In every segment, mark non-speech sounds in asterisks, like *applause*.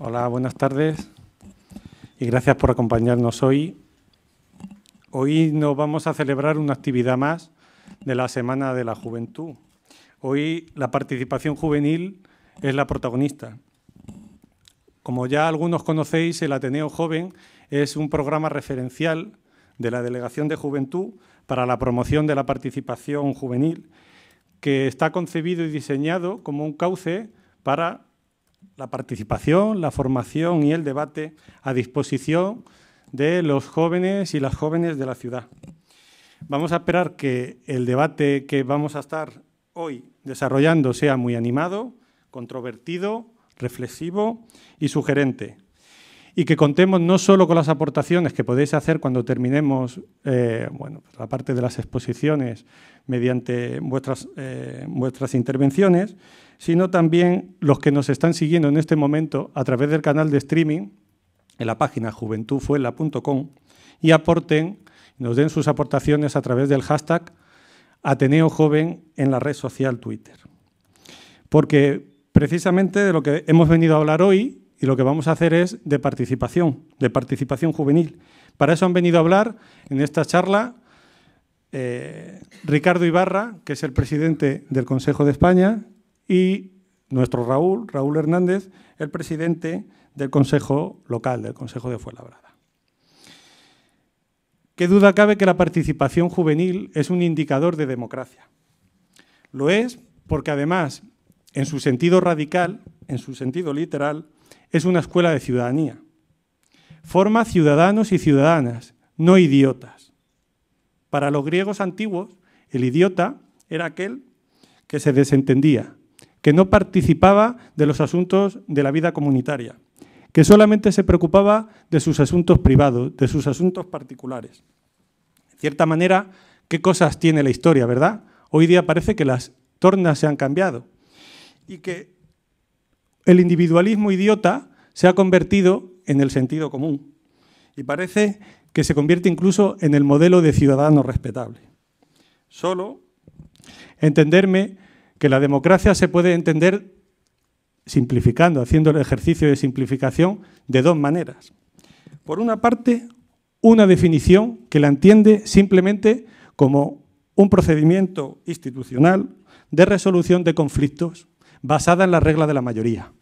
Hola, buenas tardes y gracias por acompañarnos hoy. Hoy nos vamos a celebrar una actividad más de la Semana de la Juventud. Hoy la participación juvenil es la protagonista. Como ya algunos conocéis, el Ateneo Joven es un programa referencial de la Delegación de Juventud para la promoción de la participación juvenil, que está concebido y diseñado como un cauce para la participación, la formación y el debate a disposición de los jóvenes y las jóvenes de la ciudad. Vamos a esperar que el debate que vamos a estar hoy desarrollando sea muy animado, controvertido, reflexivo y sugerente. Y que contemos no solo con las aportaciones que podéis hacer cuando terminemos eh, pues la parte de las exposiciones mediante vuestras eh, intervenciones, sino también los que nos están siguiendo en este momento a través del canal de streaming en la página juventudfuela.com y aporten, nos den sus aportaciones a través del hashtag Ateneo Joven en la red social Twitter. Porque precisamente de lo que hemos venido a hablar hoy y lo que vamos a hacer es de participación, de participación juvenil. Para eso han venido a hablar en esta charla eh, Ricardo Ibarra, que es el presidente del Consejo de España, y nuestro Raúl, Raúl Hernández, el presidente del Consejo Local, del Consejo de Fuenlabrada. ¿Qué duda cabe que la participación juvenil es un indicador de democracia? Lo es porque además, en su sentido radical, en su sentido literal, es una escuela de ciudadanía. Forma ciudadanos y ciudadanas, no idiotas. Para los griegos antiguos, el idiota era aquel que se desentendía, que no participaba de los asuntos de la vida comunitaria, que solamente se preocupaba de sus asuntos privados, de sus asuntos particulares. De cierta manera, ¿qué cosas tiene la historia, verdad? Hoy día parece que las tornas se han cambiado y que el individualismo idiota se ha convertido en el sentido común y parece que se convierte incluso en el modelo de ciudadano respetable. Solo entenderme que la democracia se puede entender simplificando, haciendo el ejercicio de simplificación de dos maneras. Por una parte, una definición que la entiende simplemente como un procedimiento institucional de resolución de conflictos basada en la regla de la mayoría,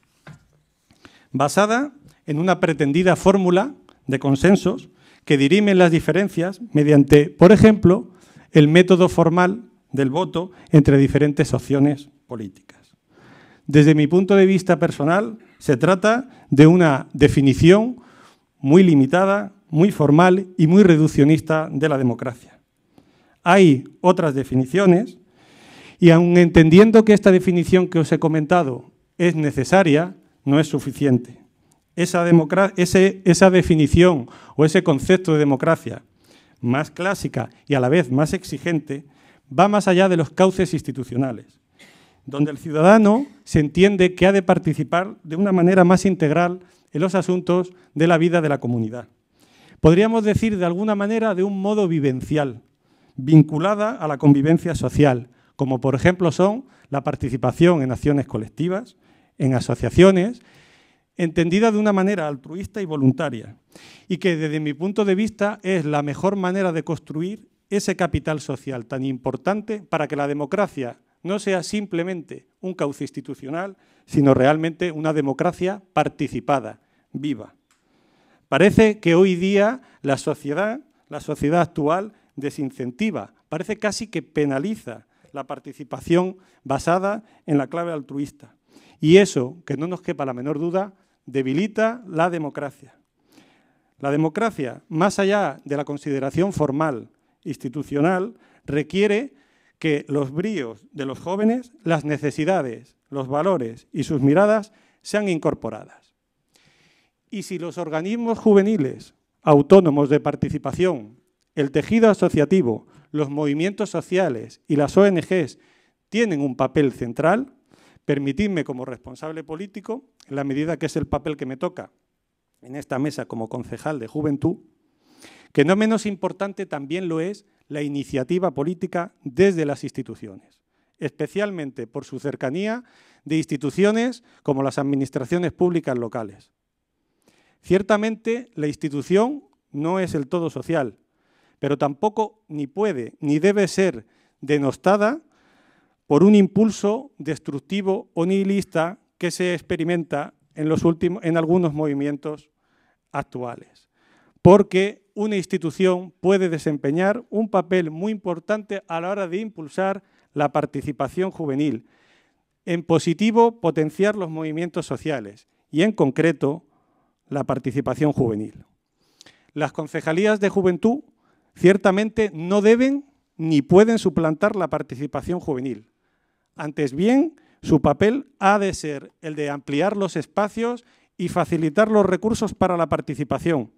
basada en una pretendida fórmula de consensos que dirimen las diferencias mediante, por ejemplo, el método formal del voto entre diferentes opciones políticas. Desde mi punto de vista personal, se trata de una definición muy limitada, muy formal y muy reduccionista de la democracia. Hay otras definiciones y aun entendiendo que esta definición que os he comentado es necesaria, no es suficiente. Esa, definición o ese concepto de democracia más clásica y a la vez más exigente va más allá de los cauces institucionales, donde el ciudadano se entiende que ha de participar de una manera más integral en los asuntos de la vida de la comunidad. Podríamos decir de alguna manera de un modo vivencial, vinculada a la convivencia social, como por ejemplo son la participación en acciones colectivas, en asociaciones, entendida de una manera altruista y voluntaria, y que desde mi punto de vista es la mejor manera de construir ese capital social tan importante para que la democracia no sea simplemente un cauce institucional, sino realmente una democracia participada, viva. Parece que hoy día la sociedad, la sociedad actual desincentiva, parece casi que penaliza la participación basada en la clave altruista. Y eso, que no nos quepa la menor duda, debilita la democracia. La democracia, más allá de la consideración formal institucional requiere que los bríos de los jóvenes, las necesidades, los valores y sus miradas sean incorporadas. Y si los organismos juveniles, autónomos de participación, el tejido asociativo, los movimientos sociales y las ONGs tienen un papel central, permitidme como responsable político, en la medida que es el papel que me toca en esta mesa como concejal de juventud, que no menos importante también lo es la iniciativa política desde las instituciones, especialmente por su cercanía de instituciones como las administraciones públicas locales. Ciertamente, la institución no es el todo social, pero tampoco ni puede ni debe ser denostada por un impulso destructivo o nihilista que se experimenta en, algunos movimientos actuales, porque una institución puede desempeñar un papel muy importante a la hora de impulsar la participación juvenil, en positivo potenciar los movimientos sociales y en concreto la participación juvenil. Las concejalías de juventud ciertamente no deben ni pueden suplantar la participación juvenil. Antes bien, su papel ha de ser el de ampliar los espacios y facilitar los recursos para la participación,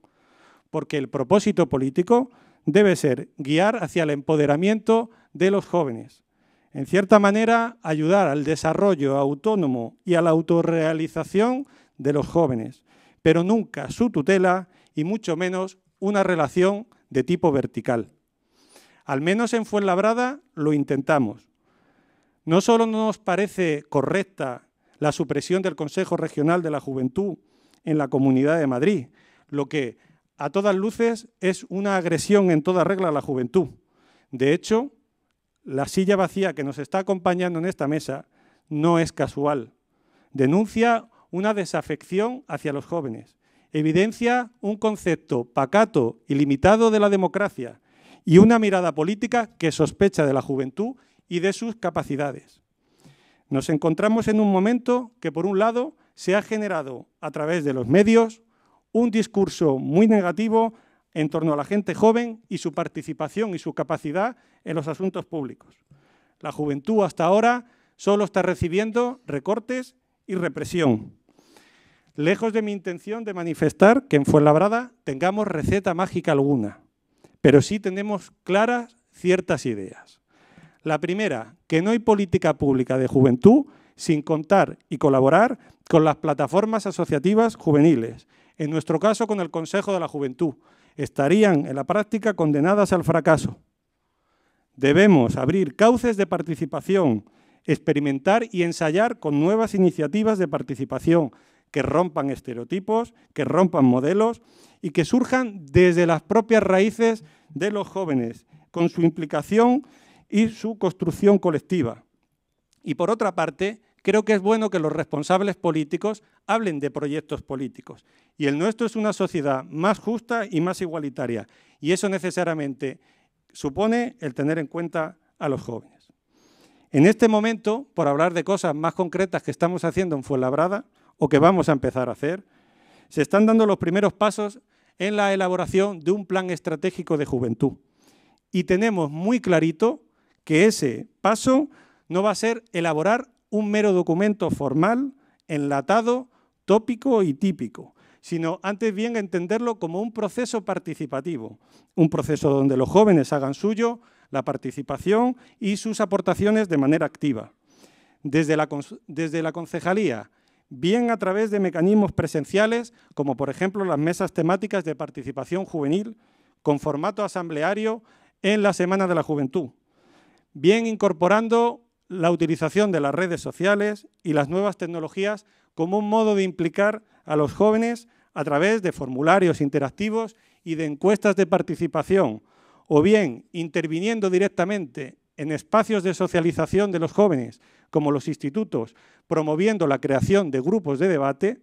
porque el propósito político debe ser guiar hacia el empoderamiento de los jóvenes. En cierta manera, ayudar al desarrollo autónomo y a la autorrealización de los jóvenes, pero nunca su tutela y mucho menos una relación de tipo vertical. Al menos en Fuenlabrada lo intentamos. No solo nos parece correcta la supresión del Consejo Regional de la Juventud en la Comunidad de Madrid, lo que a todas luces es una agresión en toda regla a la juventud. De hecho, la silla vacía que nos está acompañando en esta mesa no es casual. Denuncia una desafección hacia los jóvenes. Evidencia un concepto pacato y limitado de la democracia y una mirada política que sospecha de la juventud y de sus capacidades. Nos encontramos en un momento que, por un lado, se ha generado a través de los medios un discurso muy negativo en torno a la gente joven y su participación y su capacidad en los asuntos públicos. La juventud hasta ahora solo está recibiendo recortes y represión. Lejos de mi intención de manifestar que en Fuenlabrada tengamos receta mágica alguna, pero sí tenemos claras ciertas ideas. La primera, que no hay política pública de juventud sin contar y colaborar con las plataformas asociativas juveniles en nuestro caso con el Consejo de la Juventud, estarían en la práctica condenadas al fracaso. Debemos abrir cauces de participación, experimentar y ensayar con nuevas iniciativas de participación que rompan estereotipos, que rompan modelos y que surjan desde las propias raíces de los jóvenes, con su implicación y su construcción colectiva. Y por otra parte, creo que es bueno que los responsables políticos hablen de proyectos políticos. Y el nuestro es una sociedad más justa y más igualitaria. Y eso necesariamente supone el tener en cuenta a los jóvenes. En este momento, por hablar de cosas más concretas que estamos haciendo en Fuenlabrada o que vamos a empezar a hacer, se están dando los primeros pasos en la elaboración de un plan estratégico de juventud. Y tenemos muy clarito que ese paso no va a ser elaborar un mero documento formal, enlatado, tópico y típico, sino antes bien entenderlo como un proceso participativo, un proceso donde los jóvenes hagan suyo la participación y sus aportaciones de manera activa. Desde la, desde la concejalía, bien a través de mecanismos presenciales, como por ejemplo las mesas temáticas de participación juvenil, con formato asambleario en la Semana de la Juventud, bien incorporando la utilización de las redes sociales y las nuevas tecnologías como un modo de implicar a los jóvenes a través de formularios interactivos y de encuestas de participación, o bien interviniendo directamente en espacios de socialización de los jóvenes, como los institutos, promoviendo la creación de grupos de debate,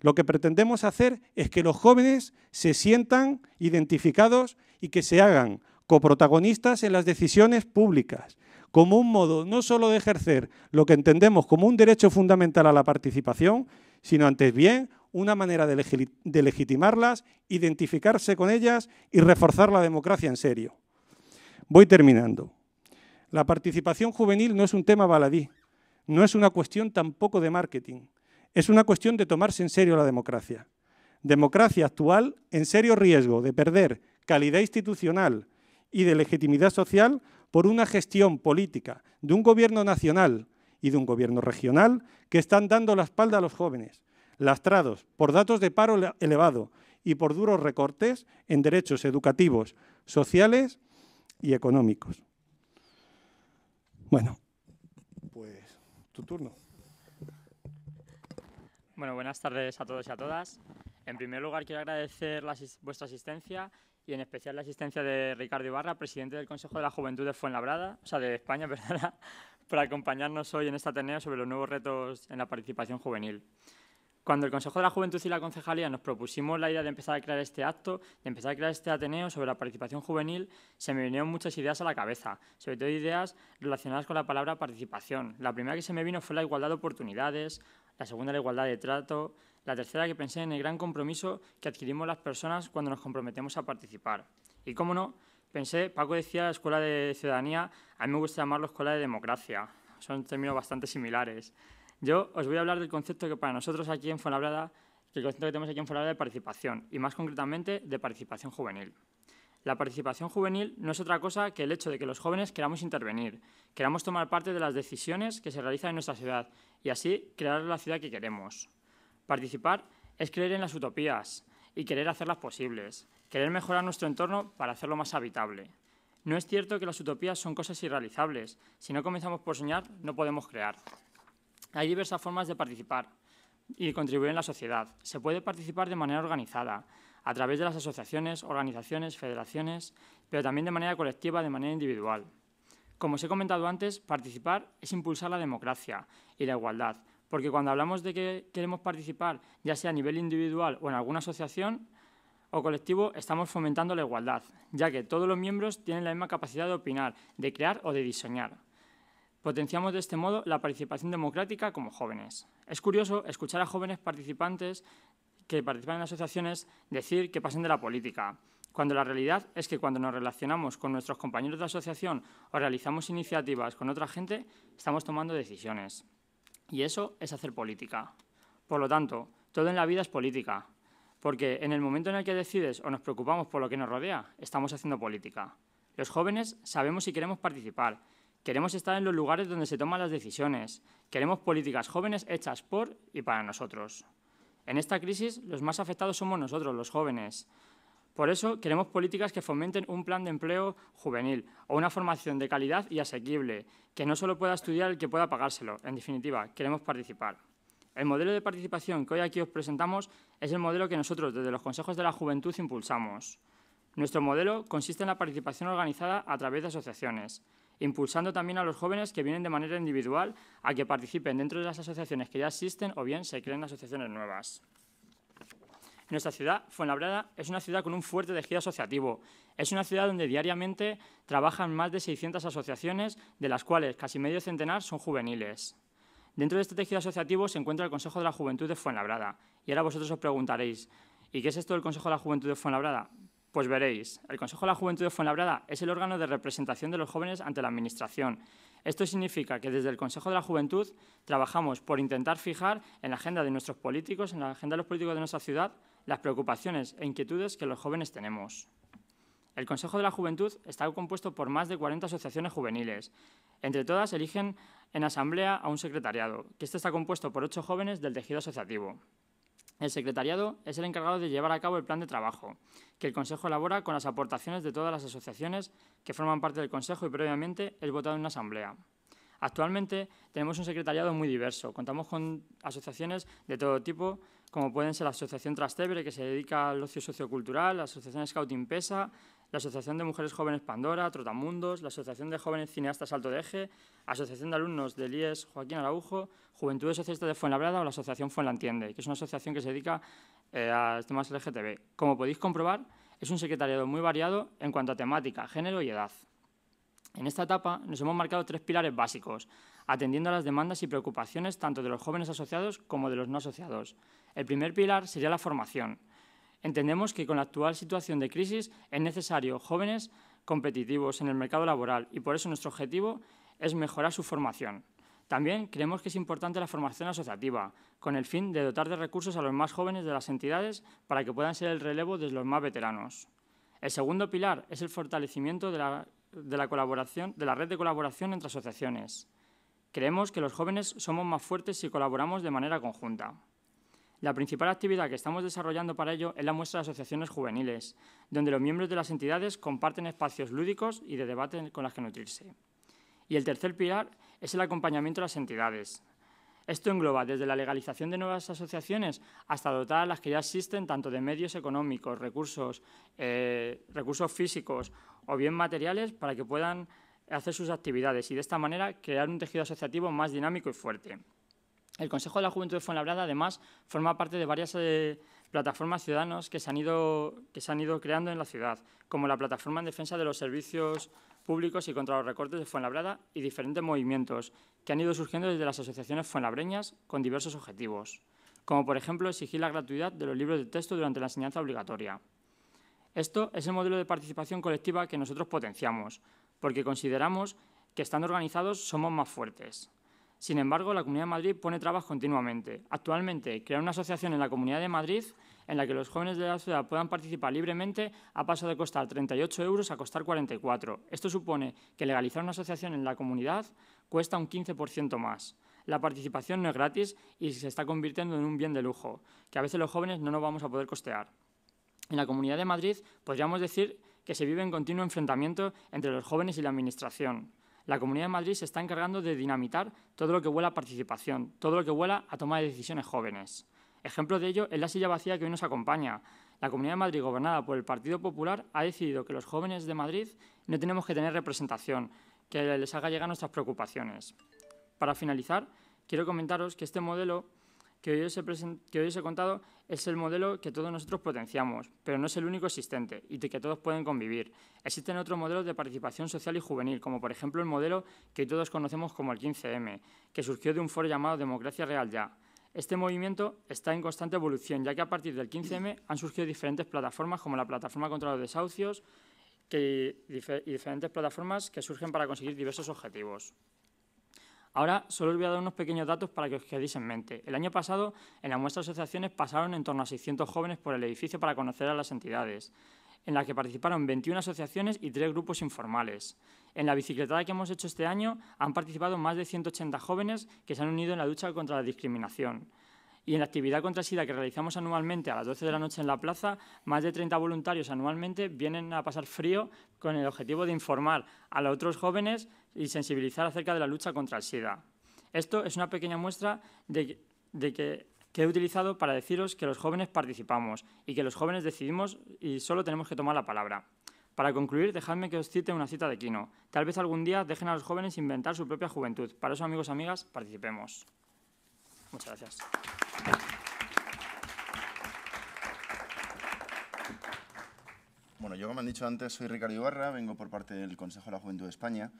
lo que pretendemos hacer es que los jóvenes se sientan identificados y que se hagan coprotagonistas en las decisiones públicas, como un modo no solo de ejercer lo que entendemos como un derecho fundamental a la participación, sino antes bien una manera de, legitimarlas, identificarse con ellas y reforzar la democracia en serio. Voy terminando. La participación juvenil no es un tema baladí, no es una cuestión tampoco de marketing, es una cuestión de tomarse en serio la democracia. Democracia actual en serio riesgo de perder calidad institucional y de legitimidad social por una gestión política de un gobierno nacional y de un gobierno regional que están dando la espalda a los jóvenes, lastrados por datos de paro elevado y por duros recortes en derechos educativos, sociales y económicos. Bueno, pues tu turno. Bueno, buenas tardes a todos y a todas. En primer lugar, quiero agradecer vuestra asistencia y en especial la asistencia de Ricardo Ibarra, presidente del Consejo de la Juventud de Fuenlabrada, o sea, de España, *laughs* para acompañarnos hoy en este Ateneo sobre los nuevos retos en la participación juvenil. Cuando el Consejo de la Juventud y la Concejalía nos propusimos la idea de empezar a crear este acto, de empezar a crear este Ateneo sobre la participación juvenil, se me vinieron muchas ideas a la cabeza, sobre todo ideas relacionadas con la palabra participación. La primera que se me vino fue la igualdad de oportunidades, la segunda la igualdad de trato, la tercera que pensé en el gran compromiso que adquirimos las personas cuando nos comprometemos a participar. Y cómo no, pensé, Paco decía la escuela de ciudadanía, a mí me gusta llamarlo escuela de democracia. Son términos bastante similares. Yo os voy a hablar del concepto que para nosotros aquí en Fuenlabrada, el concepto que tenemos aquí en Fuenlabrada de participación, y más concretamente de participación juvenil. La participación juvenil no es otra cosa que el hecho de que los jóvenes queramos intervenir, queramos tomar parte de las decisiones que se realizan en nuestra ciudad y así crear la ciudad que queremos. Participar es creer en las utopías y querer hacerlas posibles, querer mejorar nuestro entorno para hacerlo más habitable. No es cierto que las utopías son cosas irrealizables. Si no comenzamos por soñar, no podemos crear. Hay diversas formas de participar y contribuir en la sociedad. Se puede participar de manera organizada, a través de las asociaciones, organizaciones, federaciones, pero también de manera colectiva, de manera individual. Como os he comentado antes, participar es impulsar la democracia y la igualdad, porque cuando hablamos de que queremos participar, ya sea a nivel individual o en alguna asociación o colectivo, estamos fomentando la igualdad, ya que todos los miembros tienen la misma capacidad de opinar, de crear o de diseñar. Potenciamos de este modo la participación democrática como jóvenes. Es curioso escuchar a jóvenes participantes que participan en asociaciones decir que pasen de la política, cuando la realidad es que cuando nos relacionamos con nuestros compañeros de asociación o realizamos iniciativas con otra gente, estamos tomando decisiones. Y eso es hacer política. Por lo tanto, todo en la vida es política, porque en el momento en el que decides o nos preocupamos por lo que nos rodea, estamos haciendo política. Los jóvenes sabemos si queremos participar, queremos estar en los lugares donde se toman las decisiones, queremos políticas jóvenes hechas por y para nosotros. En esta crisis, los más afectados somos nosotros, los jóvenes, por eso queremos políticas que fomenten un plan de empleo juvenil o una formación de calidad y asequible, que no solo pueda estudiar el que pueda pagárselo. En definitiva, queremos participar. El modelo de participación que hoy aquí os presentamos es el modelo que nosotros desde los Consejos de la Juventud impulsamos. Nuestro modelo consiste en la participación organizada a través de asociaciones, impulsando también a los jóvenes que vienen de manera individual a que participen dentro de las asociaciones que ya existen o bien se creen asociaciones nuevas. Nuestra ciudad, Fuenlabrada, es una ciudad con un fuerte tejido asociativo. Es una ciudad donde diariamente trabajan más de 600 asociaciones, de las cuales casi medio centenar son juveniles. Dentro de este tejido asociativo se encuentra el Consejo de la Juventud de Fuenlabrada. Y ahora vosotros os preguntaréis, ¿y qué es esto del Consejo de la Juventud de Fuenlabrada? Pues veréis, el Consejo de la Juventud de Fuenlabrada es el órgano de representación de los jóvenes ante la Administración. Esto significa que desde el Consejo de la Juventud trabajamos por intentar fijar en la agenda de nuestros políticos, en la agenda de los políticos de nuestra ciudad, las preocupaciones e inquietudes que los jóvenes tenemos. El Consejo de la Juventud está compuesto por más de 40 asociaciones juveniles. Entre todas eligen en asamblea a un secretariado, que este está compuesto por ocho jóvenes del tejido asociativo. El secretariado es el encargado de llevar a cabo el plan de trabajo, que el Consejo elabora con las aportaciones de todas las asociaciones que forman parte del Consejo y previamente es votado en una asamblea. Actualmente tenemos un secretariado muy diverso, contamos con asociaciones de todo tipo como pueden ser la Asociación Trastebre, que se dedica al ocio sociocultural, la Asociación Scouting PESA, la Asociación de Mujeres Jóvenes Pandora, Trotamundos, la Asociación de Jóvenes Cineastas Alto de Eje, Asociación de Alumnos del IES Joaquín Araujo, Juventud Socialista de Fuenlabrada o la Asociación Fuenlantiende, que es una asociación que se dedica eh, a temas LGTB. Como podéis comprobar, es un secretariado muy variado en cuanto a temática, género y edad. En esta etapa nos hemos marcado tres pilares básicos, atendiendo a las demandas y preocupaciones tanto de los jóvenes asociados como de los no asociados. El primer pilar sería la formación. Entendemos que con la actual situación de crisis es necesario jóvenes competitivos en el mercado laboral y por eso nuestro objetivo es mejorar su formación. También creemos que es importante la formación asociativa, con el fin de dotar de recursos a los más jóvenes de las entidades para que puedan ser el relevo de los más veteranos. El segundo pilar es el fortalecimiento de la, colaboración, de la red de colaboración entre asociaciones. Creemos que los jóvenes somos más fuertes si colaboramos de manera conjunta. La principal actividad que estamos desarrollando para ello es la muestra de asociaciones juveniles, donde los miembros de las entidades comparten espacios lúdicos y de debate con las que nutrirse. Y el tercer pilar es el acompañamiento a las entidades. Esto engloba desde la legalización de nuevas asociaciones hasta dotar a las que ya existen tanto de medios económicos, recursos, eh, recursos físicos o bien materiales para que puedan hacer sus actividades y de esta manera crear un tejido asociativo más dinámico y fuerte. El Consejo de la Juventud de Fuenlabrada, además, forma parte de varias eh, plataformas ciudadanas... que se, han ido, que se han ido creando en la ciudad, como la Plataforma en Defensa de los Servicios Públicos y contra los Recortes de Fuenlabrada y diferentes movimientos que han ido surgiendo desde las asociaciones fuenlabreñas con diversos objetivos, como por ejemplo exigir la gratuidad de los libros de texto durante la enseñanza obligatoria. Esto es el modelo de participación colectiva que nosotros potenciamos, porque consideramos que estando organizados somos más fuertes. Sin embargo, la Comunidad de Madrid pone trabas continuamente. Actualmente, crear una asociación en la Comunidad de Madrid en la que los jóvenes de la ciudad puedan participar libremente ha pasado de costar 38 euros a costar 44. Esto supone que legalizar una asociación en la comunidad cuesta un 15% más. La participación no es gratis y se está convirtiendo en un bien de lujo, que a veces los jóvenes no nos vamos a poder costear. En la Comunidad de Madrid podríamos decir que se vive en continuo enfrentamiento entre los jóvenes y la Administración. La Comunidad de Madrid se está encargando de dinamitar todo lo que vuela a participación, todo lo que vuela a toma de decisiones jóvenes. Ejemplo de ello es la silla vacía que hoy nos acompaña. La Comunidad de Madrid, gobernada por el Partido Popular, ha decidido que los jóvenes de Madrid no tenemos que tener representación, que les haga llegar nuestras preocupaciones. Para finalizar, quiero comentaros que este modelo que hoy, os he contado es el modelo que todos nosotros potenciamos, pero no es el único existente y de que todos pueden convivir. Existen otros modelos de participación social y juvenil, como por ejemplo el modelo que todos conocemos como el 15M, que surgió de un foro llamado Democracia Real Ya. Este movimiento está en constante evolución, ya que a partir del 15M han surgido diferentes plataformas, como la Plataforma contra los Desahucios, y diferentes plataformas que surgen para conseguir diversos objetivos. Ahora solo os voy a dar unos pequeños datos para que os quedéis en mente. El año pasado, en la muestra de asociaciones pasaron en torno a 600 jóvenes por el edificio para conocer a las entidades, en la que participaron 21 asociaciones y tres grupos informales. En la bicicletada que hemos hecho este año han participado más de 180 jóvenes que se han unido en la lucha contra la discriminación. Y en la actividad contra SIDA que realizamos anualmente a las 12 de la noche en la plaza, más de 30 voluntarios anualmente vienen a pasar frío con el objetivo de informar a los otros jóvenes y sensibilizar acerca de la lucha contra el SIDA. Esto es una pequeña muestra de, que, que, he utilizado para deciros que los jóvenes participamos y que los jóvenes decidimos y solo tenemos que tomar la palabra. Para concluir, dejadme que os cite una cita de Quino. Tal vez algún día dejen a los jóvenes inventar su propia juventud. Para eso, amigos y amigas, participemos. Muchas gracias. Bueno, yo como han dicho antes soy Ricardo Ibarra, vengo por parte del Consejo de la Juventud de España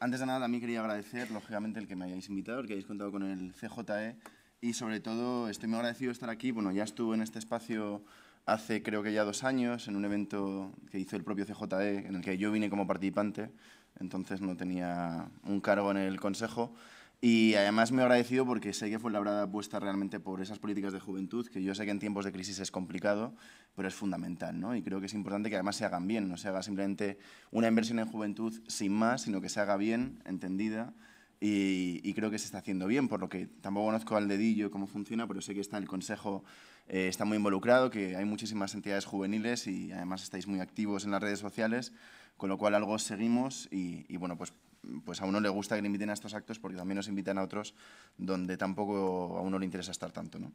antes de nada, a mí quería agradecer, lógicamente, el que me hayáis invitado, el que hayáis contado con el CJE y sobre todo estoy muy agradecido de estar aquí. Bueno, ya estuve en este espacio hace creo que ya dos años en un evento que hizo el propio CJE en el que yo vine como participante, entonces no tenía un cargo en el consejo, y además me he agradecido porque sé que fue labrada apuesta realmente por esas políticas de juventud, que yo sé que en tiempos de crisis es complicado, pero es fundamental, ¿no? Y creo que es importante que además se hagan bien, no se haga simplemente una inversión en juventud sin más, sino que se haga bien, entendida, y, creo que se está haciendo bien, por lo que tampoco conozco al dedillo cómo funciona, pero sé que está el Consejo eh, está muy involucrado, que hay muchísimas entidades juveniles y además estáis muy activos en las redes sociales, con lo cual algo seguimos y, y bueno, pues pues a uno le gusta que le inviten a estos actos porque también nos invitan a otros donde tampoco a uno le interesa estar tanto, ¿no?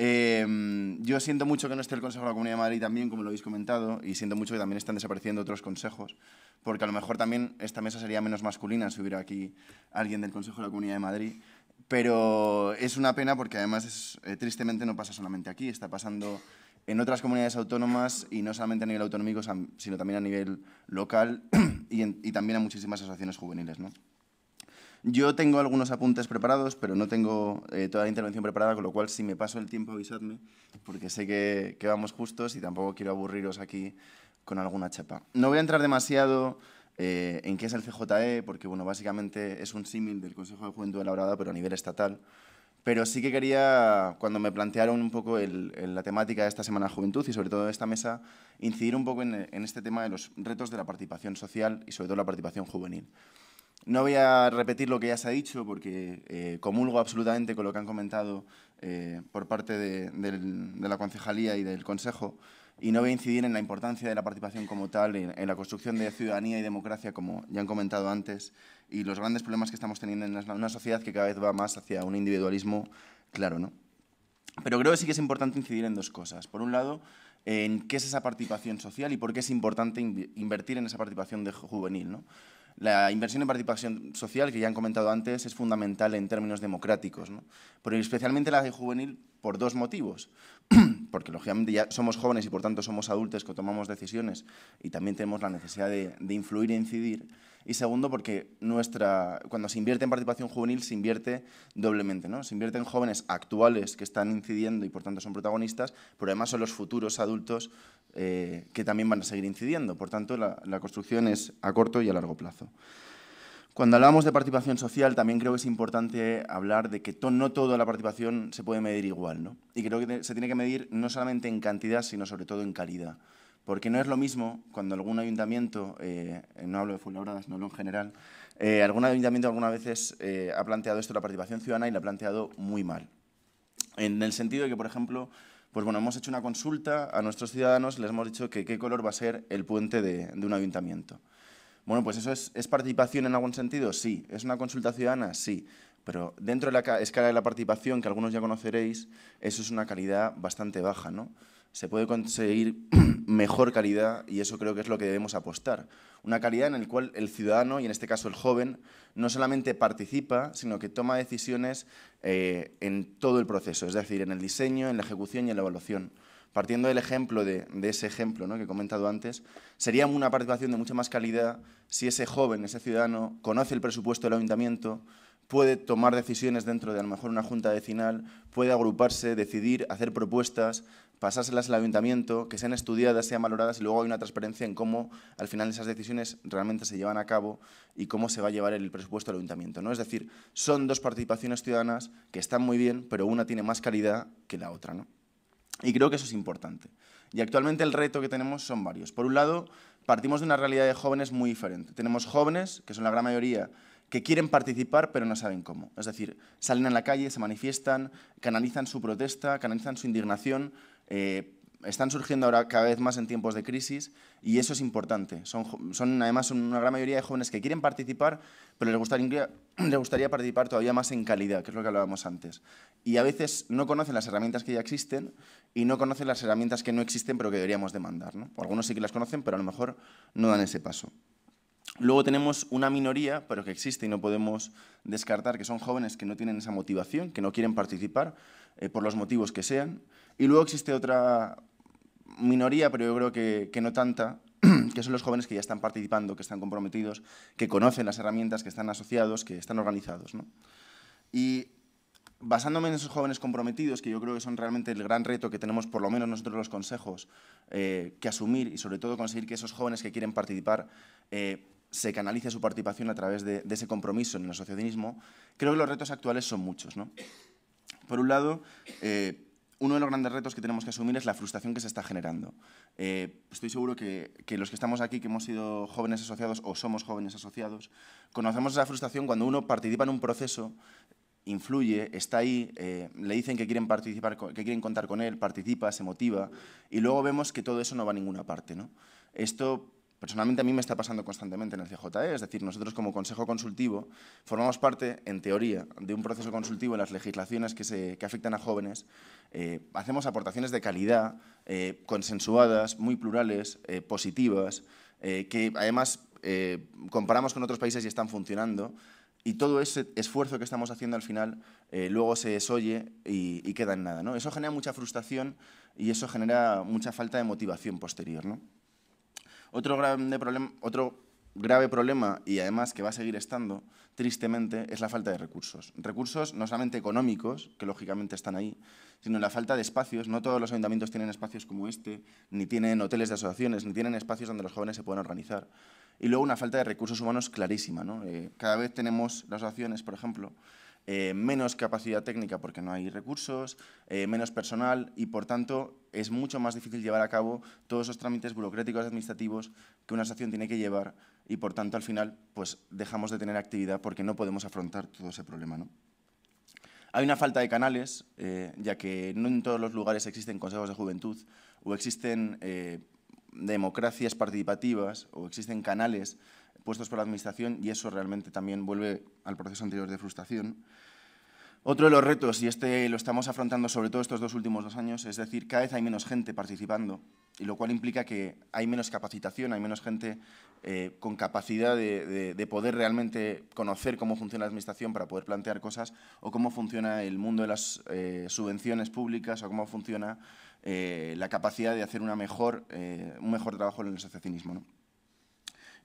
Em, yo siento mucho que no esté el Consejo de la Comunidad de Madrid también, como lo habéis comentado, y siento mucho que también están desapareciendo otros consejos, porque a lo mejor también esta mesa sería menos masculina si hubiera aquí alguien del Consejo de la Comunidad de Madrid. Pero es una pena porque además es, eh, tristemente no pasa solamente aquí, está pasando en otras comunidades autónomas y no solamente a nivel autonómico, sino también a nivel local *clears throat* y, también a muchísimas asociaciones juveniles. Yo tengo algunos apuntes preparados, pero no tengo eh, toda la intervención preparada, con lo cual si me paso el tiempo avisadme, porque sé que, vamos justos y tampoco quiero aburriros aquí con alguna chapa. No voy a entrar demasiado eh, en qué es el CJE, porque bueno, básicamente es un símil del Consejo de Juventud elaborado, pero a nivel estatal. Pero sí que quería, cuando me plantearon un poco la temática de esta Semana de Juventud y sobre todo de esta mesa, incidir un poco en, este tema de los retos de la participación social y sobre todo la participación juvenil. No voy a repetir lo que ya se ha dicho porque eh, comulgo absolutamente con lo que han comentado eh, por parte de, la concejalía y del Consejo y no voy a incidir en la importancia de la participación como tal, en la construcción de ciudadanía y democracia, como ya han comentado antes, y los grandes problemas que estamos teniendo en una sociedad que cada vez va más hacia un individualismo claro, ¿no? Pero creo que sí que es importante incidir en dos cosas. Por un lado, en qué es esa participación social y por qué es importante invertir en esa participación de juvenil, La inversión en participación social, que ya han comentado antes, es fundamental en términos democráticos, pero especialmente la de juvenil por dos motivos. *clears throat* porque lógicamente ya somos jóvenes y por tanto somos adultos que tomamos decisiones y también tenemos la necesidad de, influir e incidir. Y segundo, porque nuestra, cuando se invierte en participación juvenil se invierte doblemente. ¿no? Se invierte en jóvenes actuales que están incidiendo y por tanto son protagonistas, pero además son los futuros adultos eh, que también van a seguir incidiendo. Por tanto, la construcción es a corto y a largo plazo. Cuando hablamos de participación social, también creo que es importante hablar de que no toda la participación se puede medir igual, ¿no? Y creo que se tiene que medir no solamente en cantidad, sino sobre todo en calidad. Porque no es lo mismo cuando algún ayuntamiento, eh, no hablo de Fuenlabradas, no hablo en general, eh, algún ayuntamiento alguna vez eh, ha planteado esto, la participación ciudadana, y la ha planteado muy mal. En el sentido de que, por ejemplo, pues bueno, hemos hecho una consulta a nuestros ciudadanos, les hemos dicho que qué color va a ser el puente de, de un ayuntamiento. Bueno, pues eso es, participación en algún sentido, sí. ¿Es una consulta ciudadana? Sí. Pero dentro de la escala de la participación, que algunos ya conoceréis, eso es una calidad bastante baja, ¿no? Se puede conseguir *clears throat* mejor calidad y eso creo que es lo que debemos apostar. Una calidad en la cual el ciudadano, y en este caso el joven, no solamente participa, sino que toma decisiones eh, en todo el proceso, es decir, en el diseño, en la ejecución y en la evaluación partiendo del ejemplo de, ese ejemplo ¿no? que he comentado antes, sería una participación de mucha más calidad si ese joven, ese ciudadano, conoce el presupuesto del ayuntamiento, puede tomar decisiones dentro de a lo mejor una junta vecinal, puede agruparse, decidir, hacer propuestas, pasárselas al ayuntamiento, que sean estudiadas, sean valoradas y luego hay una transparencia en cómo al final esas decisiones realmente se llevan a cabo y cómo se va a llevar el presupuesto del ayuntamiento. ¿no? Es decir, son dos participaciones ciudadanas que están muy bien, pero una tiene más calidad que la otra. ¿no? Y creo que eso es importante. Y actualmente el reto que tenemos son varios. Por un lado, partimos de una realidad de jóvenes muy diferente. Tenemos jóvenes, que son la gran mayoría, que quieren participar pero no saben cómo. Es decir, salen a la calle, se manifiestan, canalizan su protesta, canalizan su indignación, eh, están surgiendo ahora cada vez más en tiempos de crisis y eso es importante. Son, son además una gran mayoría de jóvenes que quieren participar, pero les gustaría, *clears throat* les gustaría participar todavía más en calidad, que es lo que hablábamos antes. Y a veces no conocen las herramientas que ya existen y no conocen las herramientas que no existen pero que deberíamos demandar. ¿no? Algunos sí que las conocen, pero a lo mejor no dan ese paso. Luego tenemos una minoría, pero que existe y no podemos descartar, que son jóvenes que no tienen esa motivación, que no quieren participar eh, por los motivos que sean. Y luego existe otra minoría, pero yo creo que, no tanta, *clears throat* que son los jóvenes que ya están participando, que están comprometidos, que conocen las herramientas, que están asociados, que están organizados. Y basándome en esos jóvenes comprometidos, que yo creo que son realmente el gran reto que tenemos, por lo menos nosotros los consejos, eh, que asumir y sobre todo conseguir que esos jóvenes que quieren participar eh, se canalice su participación a través de, ese compromiso en el asociacionismo, creo que los retos actuales son muchos. ¿no? Por un lado, eh, uno de los grandes retos que tenemos que asumir es la frustración que se está generando. Eh, estoy seguro que, los que estamos aquí, que hemos sido jóvenes asociados o somos jóvenes asociados, conocemos esa frustración cuando uno participa en un proceso, influye, está ahí, eh, le dicen que quieren participar, que quieren contar con él, participa, se motiva, y luego vemos que todo eso no va a ninguna parte. ¿no? Esto Personalmente a mí me está pasando constantemente en el CJE, es decir, nosotros como Consejo Consultivo formamos parte, en teoría, de un proceso consultivo en las legislaciones que, se, afectan a jóvenes. Eh, hacemos aportaciones de calidad, eh, consensuadas, muy plurales, eh, positivas, que además comparamos con otros países y están funcionando. Y todo ese esfuerzo que estamos haciendo al final luego se desoye y, y, queda en nada. ¿no? Eso genera mucha frustración y eso genera mucha falta de motivación posterior. ¿no? Otro grave, problema, y además que va a seguir estando, tristemente, es la falta de recursos. Recursos no solamente económicos, que lógicamente están ahí, sino la falta de espacios. No todos los ayuntamientos tienen espacios como este, ni tienen hoteles de asociaciones, ni tienen espacios donde los jóvenes se puedan organizar. Y luego una falta de recursos humanos clarísima. Eh, cada vez tenemos las asociaciones, por ejemplo, eh, menos capacidad técnica porque no hay recursos, eh, menos personal y, por tanto, es mucho más difícil llevar a cabo todos esos trámites burocráticos administrativos que una asociación tiene que llevar y, por tanto, al final pues dejamos de tener actividad porque no podemos afrontar todo ese problema. Hay una falta de canales, eh, ya que no en todos los lugares existen consejos de juventud o existen eh, democracias participativas o existen canales puestos por la Administración y eso realmente también vuelve al proceso anterior de frustración. Otro de los retos, y este lo estamos afrontando sobre todo estos dos últimos dos años, es decir, cada vez hay menos gente participando, y lo cual implica que hay menos capacitación, hay menos gente eh, con capacidad de, poder realmente conocer cómo funciona la Administración para poder plantear cosas, o cómo funciona el mundo de las eh, subvenciones públicas, o cómo funciona eh, la capacidad de hacer una mejor, un mejor trabajo en el asociacionismo.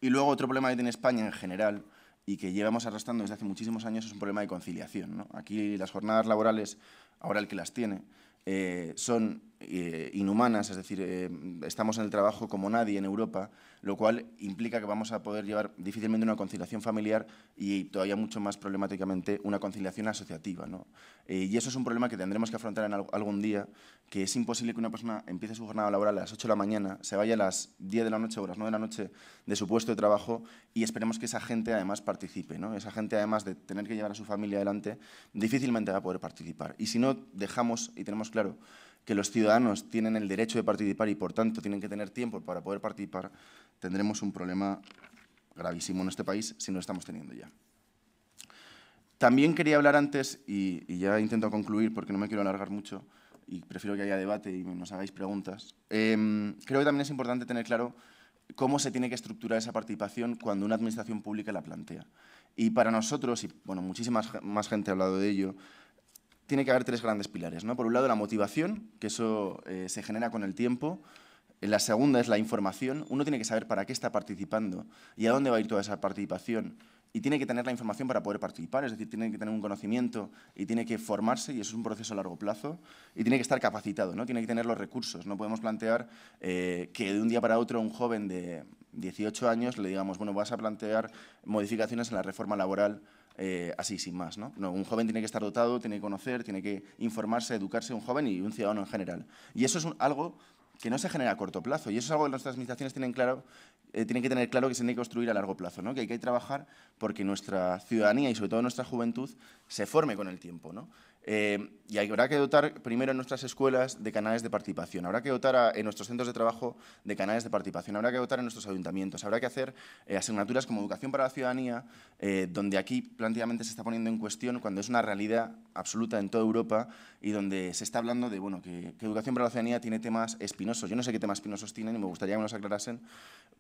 Y luego otro problema que tiene España en general y que llevamos arrastrando desde hace muchísimos años es un problema de conciliación. Aquí las jornadas laborales, ahora el que las tiene, eh, son eh, inhumanas, es decir, eh, estamos en el trabajo como nadie en Europa, lo cual implica que vamos a poder llevar difícilmente una conciliación familiar y todavía mucho más problemáticamente una conciliación asociativa. Eh, y eso es un problema que tendremos que afrontar en algún día, que es imposible que una persona empiece su jornada laboral a las 8 de la mañana, se vaya a las 10 de la noche o a las 9 de la noche de su puesto de trabajo y esperemos que esa gente además participe. ¿no? Esa gente además de tener que llevar a su familia adelante, difícilmente va a poder participar. Y si no dejamos y tenemos claro que los ciudadanos tienen el derecho de participar y, por tanto, tienen que tener tiempo para poder participar, tendremos un problema gravísimo en este país si no lo estamos teniendo ya. También quería hablar antes, y, ya intento concluir porque no me quiero alargar mucho y prefiero que haya debate y nos hagáis preguntas, em, creo que también es importante tener claro cómo se tiene que estructurar esa participación cuando una administración pública la plantea. Y para nosotros, y bueno, muchísima más gente ha hablado de ello, tiene que haber tres grandes pilares. ¿no? Por un lado, la motivación, que eso eh, se genera con el tiempo. La segunda es la información. Uno tiene que saber para qué está participando y a dónde va a ir toda esa participación. Y tiene que tener la información para poder participar, es decir, tiene que tener un conocimiento y tiene que formarse, y eso es un proceso a largo plazo, y tiene que estar capacitado, ¿no? tiene que tener los recursos. No podemos plantear eh, que de un día para otro un joven de 18 años le digamos, bueno, vas a plantear modificaciones en la reforma laboral eh, así, sin más. ¿no? un joven tiene que estar dotado, tiene que conocer, tiene que informarse, educarse, un joven y un ciudadano en general. Y eso es algo que no se genera a corto plazo. Y eso es algo que nuestras administraciones tienen, claro, eh, tienen que tener claro que se tiene que construir a largo plazo, ¿no? que hay que trabajar porque nuestra ciudadanía y sobre todo nuestra juventud se forme con el tiempo. ¿no? Eh, y habrá que dotar primero en nuestras escuelas de canales de participación, habrá que dotar en nuestros centros de trabajo de canales de participación, habrá que dotar en nuestros ayuntamientos, habrá que hacer eh, asignaturas como educación para la ciudadanía, eh, donde aquí prácticamente se está poniendo en cuestión cuando es una realidad absoluta en toda Europa y donde se está hablando de bueno, que, educación para la ciudadanía tiene temas espinosos. Yo no sé qué temas espinosos tienen y me gustaría que nos los aclarasen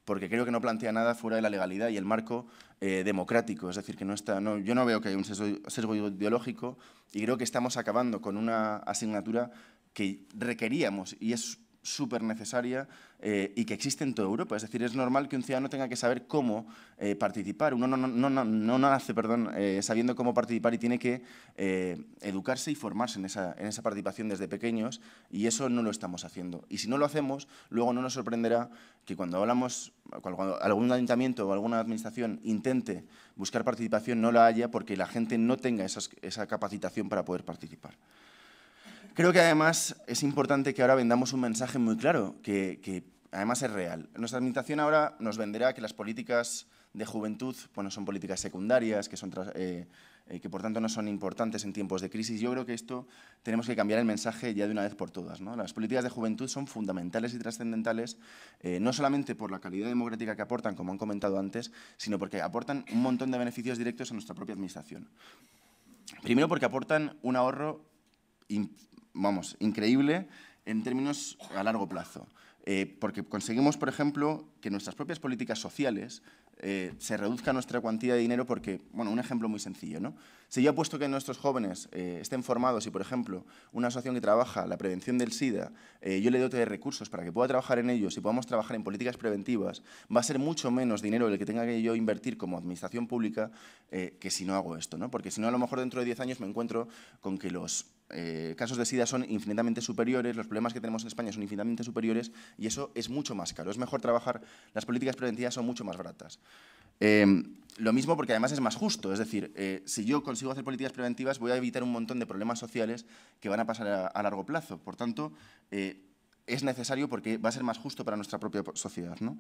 porque creo que no plantea nada fuera de la legalidad y el marco democrático. Es decir, que no está, no, yo no veo que haya un sesgo ideológico y creo que estamos acabando con una asignatura que requeríamos y es súper necesaria eh, y que existe en toda Europa. Es decir, es normal que un ciudadano tenga que saber cómo eh, participar. Uno no, no, no, no, nace perdón, eh, sabiendo cómo participar y tiene que educarse y formarse en esa, participación desde pequeños y eso no lo estamos haciendo. Y si no lo hacemos, luego no nos sorprenderá que cuando hablamos, cuando algún ayuntamiento o alguna administración intente buscar participación, no la haya porque la gente no tenga esa capacitación para poder participar. Creo que además es importante que ahora vendamos un mensaje muy claro, que, además es real. Nuestra administración ahora nos venderá que las políticas de juventud bueno, son políticas secundarias, que, son, eh, eh, que por tanto no son importantes en tiempos de crisis. Yo creo que esto tenemos que cambiar el mensaje ya de una vez por todas. Las políticas de juventud son fundamentales y trascendentales, eh, no solamente por la calidad democrática que aportan, como han comentado antes, sino porque aportan un montón de beneficios directos a nuestra propia administración. Primero porque aportan un ahorro vamos, increíble en términos a largo plazo. Eh, porque conseguimos, por ejemplo, que nuestras propias políticas sociales eh, se reduzca nuestra cuantía de dinero porque, bueno, un ejemplo muy sencillo, ¿no? Si yo puesto que nuestros jóvenes eh, estén formados y, por ejemplo, una asociación que trabaja la prevención del SIDA, eh, yo le doy de recursos para que pueda trabajar en ellos y podamos trabajar en políticas preventivas, va a ser mucho menos dinero el que tenga que yo invertir como administración pública eh, que si no hago esto, ¿no? Porque si no, a lo mejor dentro de 10 años me encuentro con que los casos de SIDA son infinitamente superiores, los problemas que tenemos en España son infinitamente superiores y eso es mucho más caro. Es mejor trabajar, las políticas preventivas son mucho más baratas. lo mismo porque además es más justo, es decir, si yo consigo consigo hacer políticas preventivas, voy a evitar un montón de problemas sociales que van a pasar a, largo plazo. Por tanto, eh, es necesario porque va a ser más justo para nuestra propia sociedad. ¿no?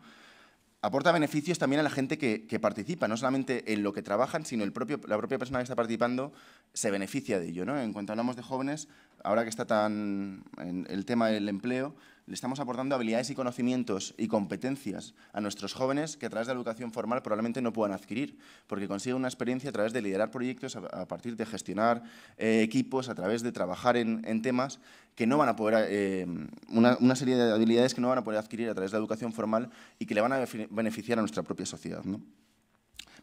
Aporta beneficios también a la gente que, participa, no solamente en lo que trabajan, sino el propio, la propia persona que está participando se beneficia de ello. ¿no? En cuanto hablamos de jóvenes, ahora que está tan en el tema del empleo, le estamos aportando habilidades y conocimientos y competencias a nuestros jóvenes que a través de la educación formal probablemente no puedan adquirir, porque consiguen una experiencia a través de liderar proyectos, a, partir de gestionar eh, equipos, a través de trabajar en, temas que no van a poder, eh, una, serie de habilidades que no van a poder adquirir a través de la educación formal y que le van a beneficiar a nuestra propia sociedad. ¿no?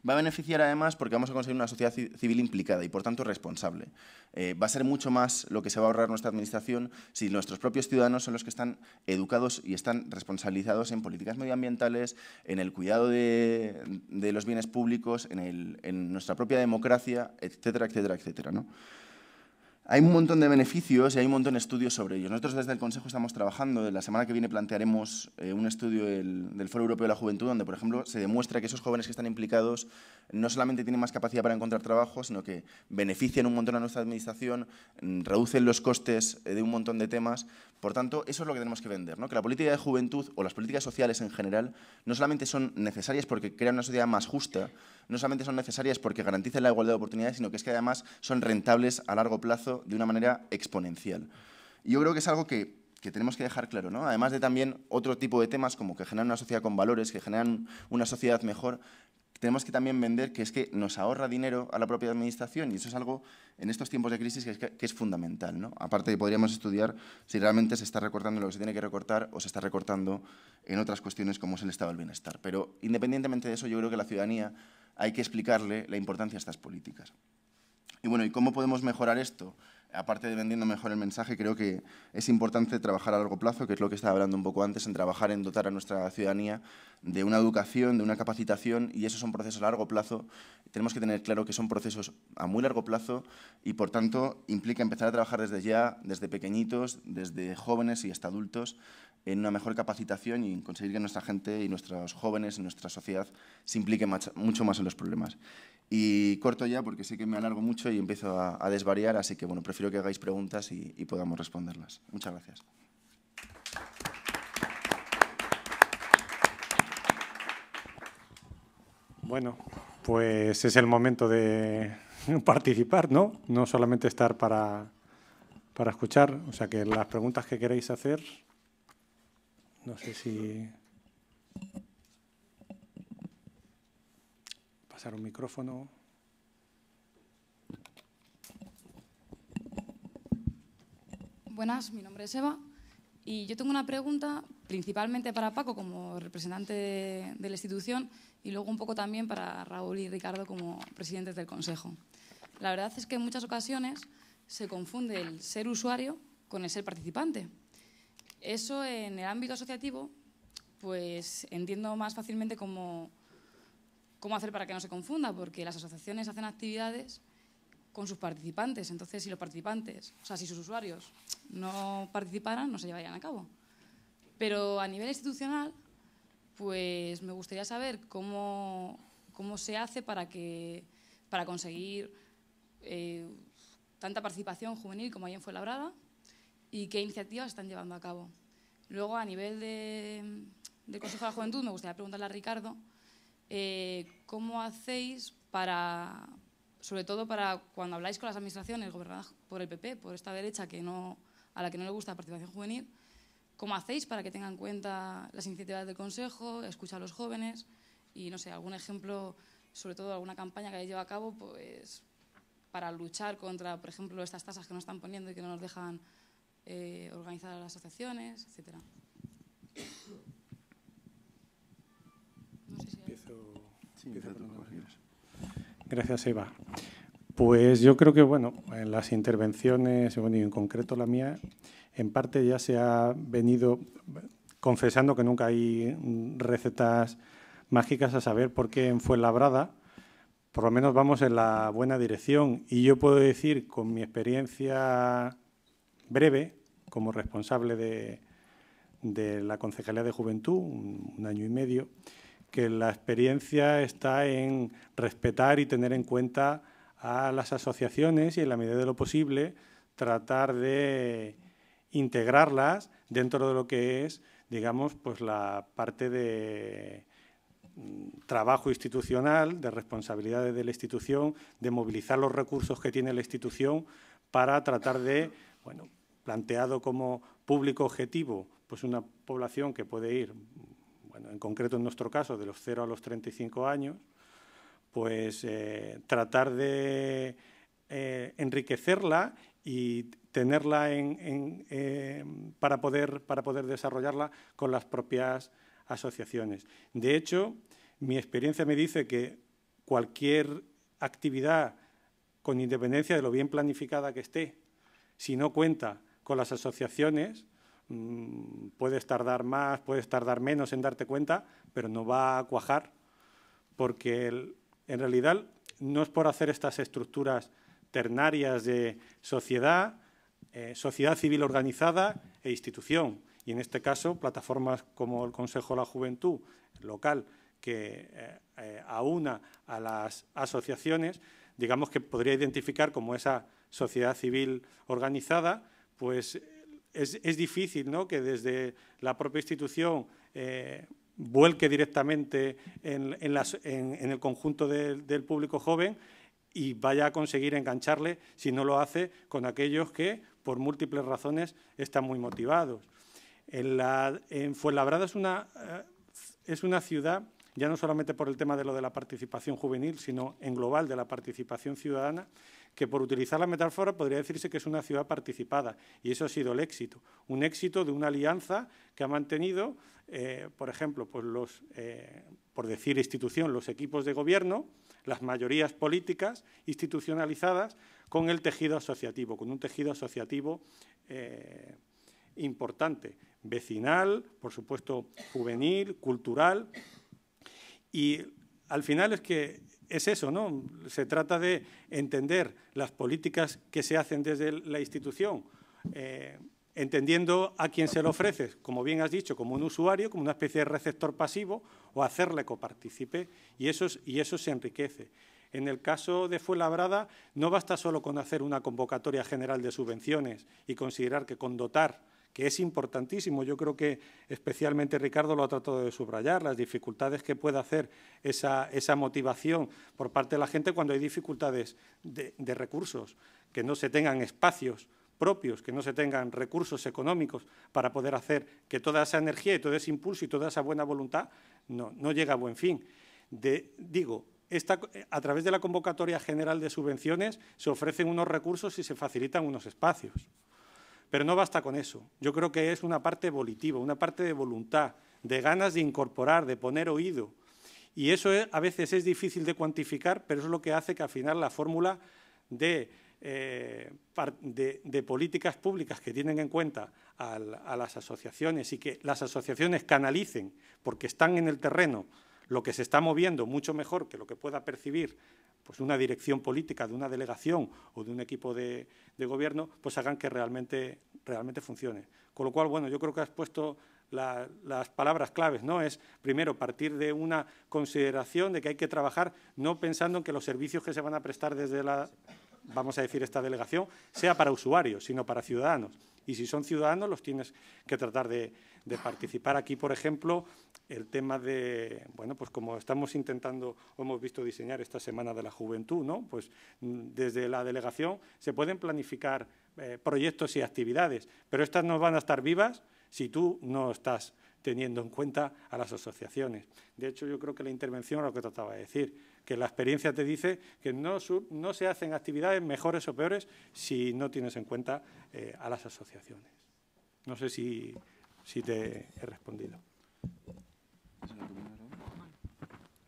Va a beneficiar además porque vamos a conseguir una sociedad civil implicada y por tanto responsable. Eh, va a ser mucho más lo que se va a ahorrar nuestra administración si nuestros propios ciudadanos son los que están educados y están responsabilizados en políticas medioambientales, en el cuidado de, los bienes públicos, en, nuestra propia democracia, etcétera, etcétera, etcétera. ¿no? Hay un montón de beneficios y hay un montón de estudios sobre ellos. Nosotros desde el Consejo estamos trabajando, la semana que viene plantearemos eh, un estudio del, Foro Europeo de la Juventud, donde, por ejemplo, se demuestra que esos jóvenes que están implicados no solamente tienen más capacidad para encontrar trabajo, sino que benefician un montón a nuestra administración, mm, reducen los costes eh, de un montón de temas. Por tanto, eso es lo que tenemos que vender, ¿no? que la política de juventud o las políticas sociales en general no solamente son necesarias porque crean una sociedad más justa, no solamente son necesarias porque garantizan la igualdad de oportunidades, sino que es que además son rentables a largo plazo de una manera exponencial. yo creo que es algo que, que tenemos que dejar claro, ¿no? Además de también otro tipo de temas como que generan una sociedad con valores, que generan una sociedad mejor, tenemos que también vender que es que nos ahorra dinero a la propia administración y eso es algo en estos tiempos de crisis que es, que, es fundamental. Aparte, podríamos estudiar si realmente se está recortando lo que se tiene que recortar o se está recortando en otras cuestiones como es el estado del bienestar. Pero independientemente de eso, yo creo que la ciudadanía hay que explicarle la importancia de estas políticas. Y bueno, ¿y cómo podemos mejorar esto? aparte de vendiendo mejor el mensaje, creo que es importante trabajar a largo plazo, que es lo que estaba hablando un poco antes, en trabajar en dotar a nuestra ciudadanía de una educación, de una capacitación, y esos son procesos a largo plazo. Tenemos que tener claro que son procesos a muy largo plazo y, por tanto, implica empezar a trabajar desde ya, desde pequeñitos, desde jóvenes y hasta adultos, en una mejor capacitación y en conseguir que nuestra gente y nuestros jóvenes, y nuestra sociedad, se impliquen mucho más en los problemas. Y corto ya porque sé que me alargo mucho y empiezo a, desvariar, así que bueno, prefiero que hagáis preguntas y, podamos responderlas. Muchas gracias. Bueno, pues es el momento de *laughs* participar, ¿no? No solamente estar para, para escuchar, o sea que las preguntas que queréis hacer, no sé si... un micrófono. Buenas, mi nombre es Eva y yo tengo una pregunta principalmente para Paco como representante de la institución y luego un poco también para Raúl y Ricardo como presidentes del Consejo. La verdad es que en muchas ocasiones se confunde el ser usuario con el ser participante. Eso en el ámbito asociativo, pues entiendo más fácilmente como cómo hacer para que no se confunda, porque las asociaciones hacen actividades con sus participantes. Entonces, si los participantes, o sea, si sus usuarios no participaran, no se llevarían a cabo. Pero a nivel institucional, pues me gustaría saber cómo, cómo se hace para, que, para conseguir eh, tanta participación juvenil como hay en Fuenlabrada y qué iniciativas están llevando a cabo. Luego, a nivel de, de Consejo de la Juventud, me gustaría preguntarle a Ricardo eh, ¿cómo hacéis para, sobre todo para cuando habláis con las administraciones gobernadas por el PP, por esta derecha que a la que no le gusta la participación juvenil, cómo hacéis para que tengan en cuenta las iniciativas del Consejo, escucha a los jóvenes y, no sé, algún ejemplo, sobre todo alguna campaña que hayáis llevado a cabo pues, para luchar contra, por ejemplo, estas tasas que nos están poniendo y que no nos dejan eh, organizar las asociaciones, etcétera. Gracias, Eva. Pues yo creo que, bueno, en las intervenciones, y en concreto la mía, en parte ya se ha venido confesando que nunca hay recetas mágicas a saber por qué fue labrada. por lo menos vamos en la buena dirección. Y yo puedo decir, con mi experiencia breve, como responsable de, la Concejalía de Juventud, un año y medio, que la experiencia está en respetar y tener en cuenta a las asociaciones y en la medida de lo posible tratar de integrarlas dentro de lo que es, digamos, pues la parte de mm, trabajo institucional, de responsabilidades de la institución, de movilizar los recursos que tiene la institución para tratar de, bueno, planteado como público objetivo, pues una población que puede ir en concreto en nuestro caso, de los 0 a los 35 años, pues eh, tratar de eh, enriquecerla y tenerla eh, para poder desarrollarla con las propias asociaciones. De hecho, mi experiencia me dice que cualquier actividad, con independencia de lo bien planificada que esté, si no cuenta con las asociaciones, Mm, puedes tardar más, puedes tardar menos en darte cuenta, pero no va a cuajar porque en realidad no es por hacer estas estructuras ternarias de sociedad, eh, sociedad civil organizada e institución. Y en este caso, plataformas como el Consejo de la Juventud local, que eh, eh, aúna a las asociaciones, digamos que podría identificar como esa sociedad civil organizada, pues es, difícil ¿no? que desde la propia institución eh, vuelque directamente en, el conjunto del público joven y vaya a conseguir engancharle si no lo hace con aquellos que, por múltiples razones, están muy motivados. En, la, Fuenlabrada una, eh, es una ciudad ya no solamente por el tema de lo de la participación juvenil, sino en global de la participación ciudadana, que por utilizar la metáfora podría decirse que es una ciudad participada. Y eso ha sido el éxito, un éxito de una alianza que ha mantenido, eh, por ejemplo, pues los, eh, por decir institución, los equipos de gobierno, las mayorías políticas institucionalizadas con el tejido asociativo, con un tejido asociativo eh, importante, vecinal, por supuesto, juvenil, cultural, y al final es que es eso, ¿no? Se trata de entender las políticas que se hacen desde la institución, eh, entendiendo a quién se lo ofrece, como bien has dicho, como un usuario, como una especie de receptor pasivo, o hacerle copartícipe, y eso, y eso se enriquece. En el caso de Fuenlabrada, no basta solo con hacer una convocatoria general de subvenciones y considerar que con dotar que es importantísimo. Yo creo que especialmente Ricardo lo ha tratado de subrayar, las dificultades que puede hacer esa, motivación por parte de la gente cuando hay dificultades de, recursos, que no se tengan espacios propios, que no se tengan recursos económicos para poder hacer que toda esa energía y todo ese impulso y toda esa buena voluntad no, llegue a buen fin. digo, a través de la convocatoria general de subvenciones se ofrecen unos recursos y se facilitan unos espacios. Pero no basta con eso. Yo creo que es una parte volitiva, una parte de voluntad, de ganas de incorporar, de poner oído. Y eso a veces es difícil de cuantificar, pero es lo que hace que al final la fórmula de, eh, políticas públicas que tienen en cuenta a las asociaciones y que las asociaciones canalicen, porque están en el terreno, lo que se está moviendo mucho mejor que lo que pueda percibir pues una dirección política de una delegación o de un equipo de, gobierno, pues hagan que realmente, funcione. Con lo cual, bueno, yo creo que has puesto las palabras claves, ¿no? Es, primero, partir de una consideración de que hay que trabajar no pensando en que los servicios que se van a prestar desde la, vamos a decir, esta delegación, sea para usuarios, sino para ciudadanos. Y si son ciudadanos, los tienes que tratar de, participar. Aquí, por ejemplo, el tema de, bueno, pues como estamos intentando o hemos visto diseñar esta Semana de la Juventud, ¿no? Pues mm, desde la delegación se pueden planificar eh, proyectos y actividades, pero estas no van a estar vivas si tú no estás teniendo en cuenta a las asociaciones. De hecho, yo creo que la intervención es lo que trataba de decir que la experiencia te dice que no, no se hacen actividades mejores o peores si no tienes en cuenta eh, a las asociaciones. No sé si, si te he respondido.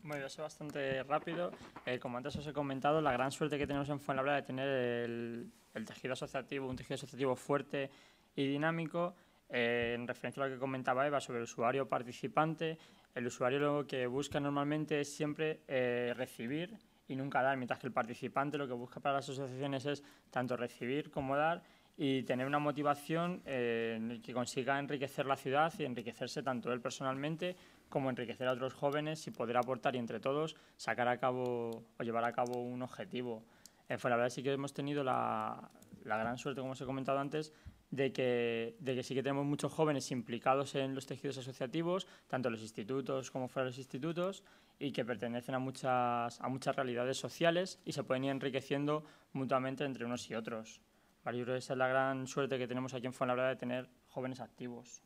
Bueno, yo soy bastante rápido. Eh, como antes os he comentado, la gran suerte que tenemos en Fuenlabrada de tener el, tejido asociativo, un tejido asociativo fuerte y dinámico. Eh, en referencia a lo que comentaba Eva sobre el usuario participante, el usuario lo que busca normalmente es siempre eh, recibir y nunca dar, mientras que el participante lo que busca para las asociaciones es tanto recibir como dar y tener una motivación eh, que consiga enriquecer la ciudad y enriquecerse tanto él personalmente como enriquecer a otros jóvenes y poder aportar y entre todos sacar a cabo o llevar a cabo un objetivo. la eh, verdad sí que hemos tenido la, la gran suerte, como os he comentado antes, de que, de que sí que tenemos muchos jóvenes implicados en los tejidos asociativos, tanto en los institutos como fuera de los institutos, y que pertenecen a muchas, a muchas realidades sociales y se pueden ir enriqueciendo mutuamente entre unos y otros. yo creo que esa es la gran suerte que tenemos aquí en Fuenlabrada de tener jóvenes activos.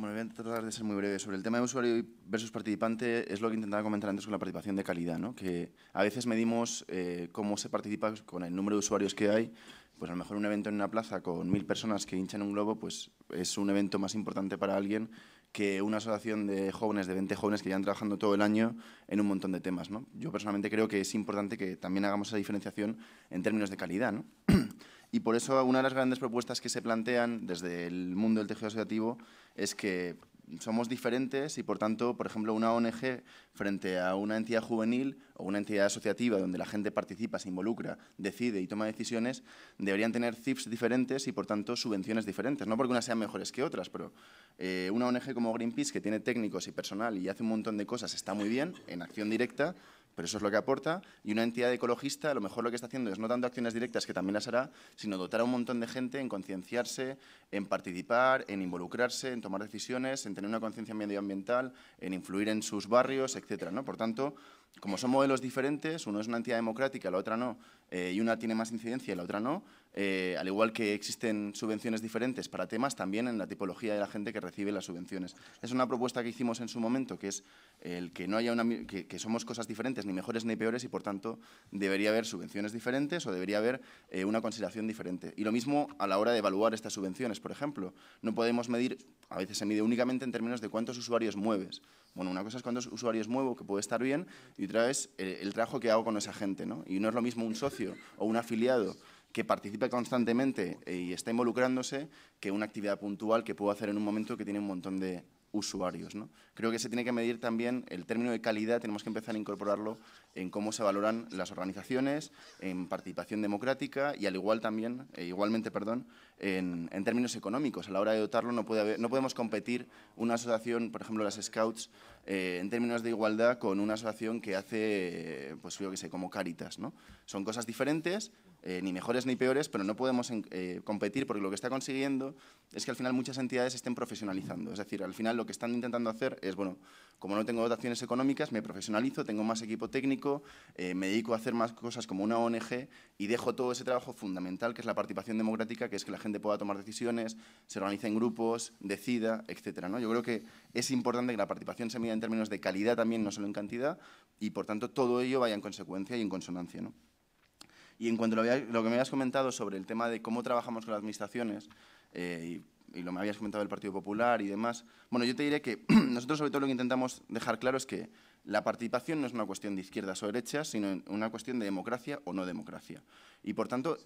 Bueno, voy a tratar de ser muy breve. Sobre el tema de usuario versus participante, es lo que intentaba comentar antes con la participación de calidad, ¿no? que a veces medimos eh, cómo se participa con el número de usuarios que hay. Pues a lo mejor un evento en una plaza con mil personas que hinchan un globo, pues es un evento más importante para alguien que una asociación de jóvenes, de 20 jóvenes que llevan trabajando todo el año en un montón de temas. ¿no? Yo personalmente creo que es importante que también hagamos esa diferenciación en términos de calidad. ¿no? Y por eso una de las grandes propuestas que se plantean desde el mundo del tejido asociativo es que somos diferentes y, por tanto, por ejemplo, una ONG frente a una entidad juvenil o una entidad asociativa donde la gente participa, se involucra, decide y toma decisiones, deberían tener CIFs diferentes y, por tanto, subvenciones diferentes. No porque unas sean mejores que otras, pero eh, una ONG como Greenpeace, que tiene técnicos y personal y hace un montón de cosas, está muy bien en acción directa, pero eso es lo que aporta. Y una entidad ecologista a lo mejor lo que está haciendo es no tanto acciones directas, que también las hará, sino dotar a un montón de gente en concienciarse, en participar, en involucrarse, en tomar decisiones, en tener una conciencia medioambiental, en influir en sus barrios, etc. Por tanto, como son modelos diferentes, uno es una entidad democrática, la otra no, eh, y una tiene más incidencia y la otra no, eh, al igual que existen subvenciones diferentes para temas, también en la tipología de la gente que recibe las subvenciones. Es una propuesta que hicimos en su momento, que es el que no haya una, que, somos cosas diferentes, ni mejores ni peores, y por tanto debería haber subvenciones diferentes o debería haber eh, una consideración diferente. Y lo mismo a la hora de evaluar estas subvenciones, por ejemplo. No podemos medir, a veces se mide únicamente en términos de cuántos usuarios mueves. Bueno, una cosa es cuántos usuarios muevo, que puede estar bien, y otra es el, eh, el trabajo que hago con esa gente. ¿no? Y no es lo mismo un socio o un afiliado que participe constantemente eh, y está involucrándose que una actividad puntual que puedo hacer en un momento que tiene un montón de usuarios. ¿no? Creo que se tiene que medir también el término de calidad, tenemos que empezar a incorporarlo en cómo se valoran las organizaciones, en participación democrática y al igual también, eh, igualmente, perdón, en, en, términos económicos. A la hora de dotarlo no, puede no podemos competir una asociación, por ejemplo, las Scouts, eh, en términos de igualdad con una asociación que hace, pues yo que sé, como Caritas. ¿no? Son cosas diferentes, eh, ni mejores ni peores, pero no podemos eh, competir porque lo que está consiguiendo es que al final muchas entidades estén profesionalizando. Es decir, al final lo que están intentando hacer es, bueno, como no tengo dotaciones económicas, me profesionalizo, tengo más equipo técnico, eh, me dedico a hacer más cosas como una ONG y dejo todo ese trabajo fundamental que es la participación democrática, que es que la gente pueda tomar decisiones, se organice en grupos, decida, etc. ¿no? Yo creo que es importante que la participación se mida en términos de calidad también, no solo en cantidad, y por tanto todo ello vaya en consecuencia y en consonancia. ¿no? Y en cuanto a lo, que me habías comentado sobre el tema de cómo trabajamos con las administraciones, eh, y, lo me habías comentado del Partido Popular y demás, bueno, yo te diré que *clears throat* nosotros sobre todo lo que intentamos dejar claro es que la participación no es una cuestión de izquierdas o derechas, sino una cuestión de democracia o no democracia. Y por tanto,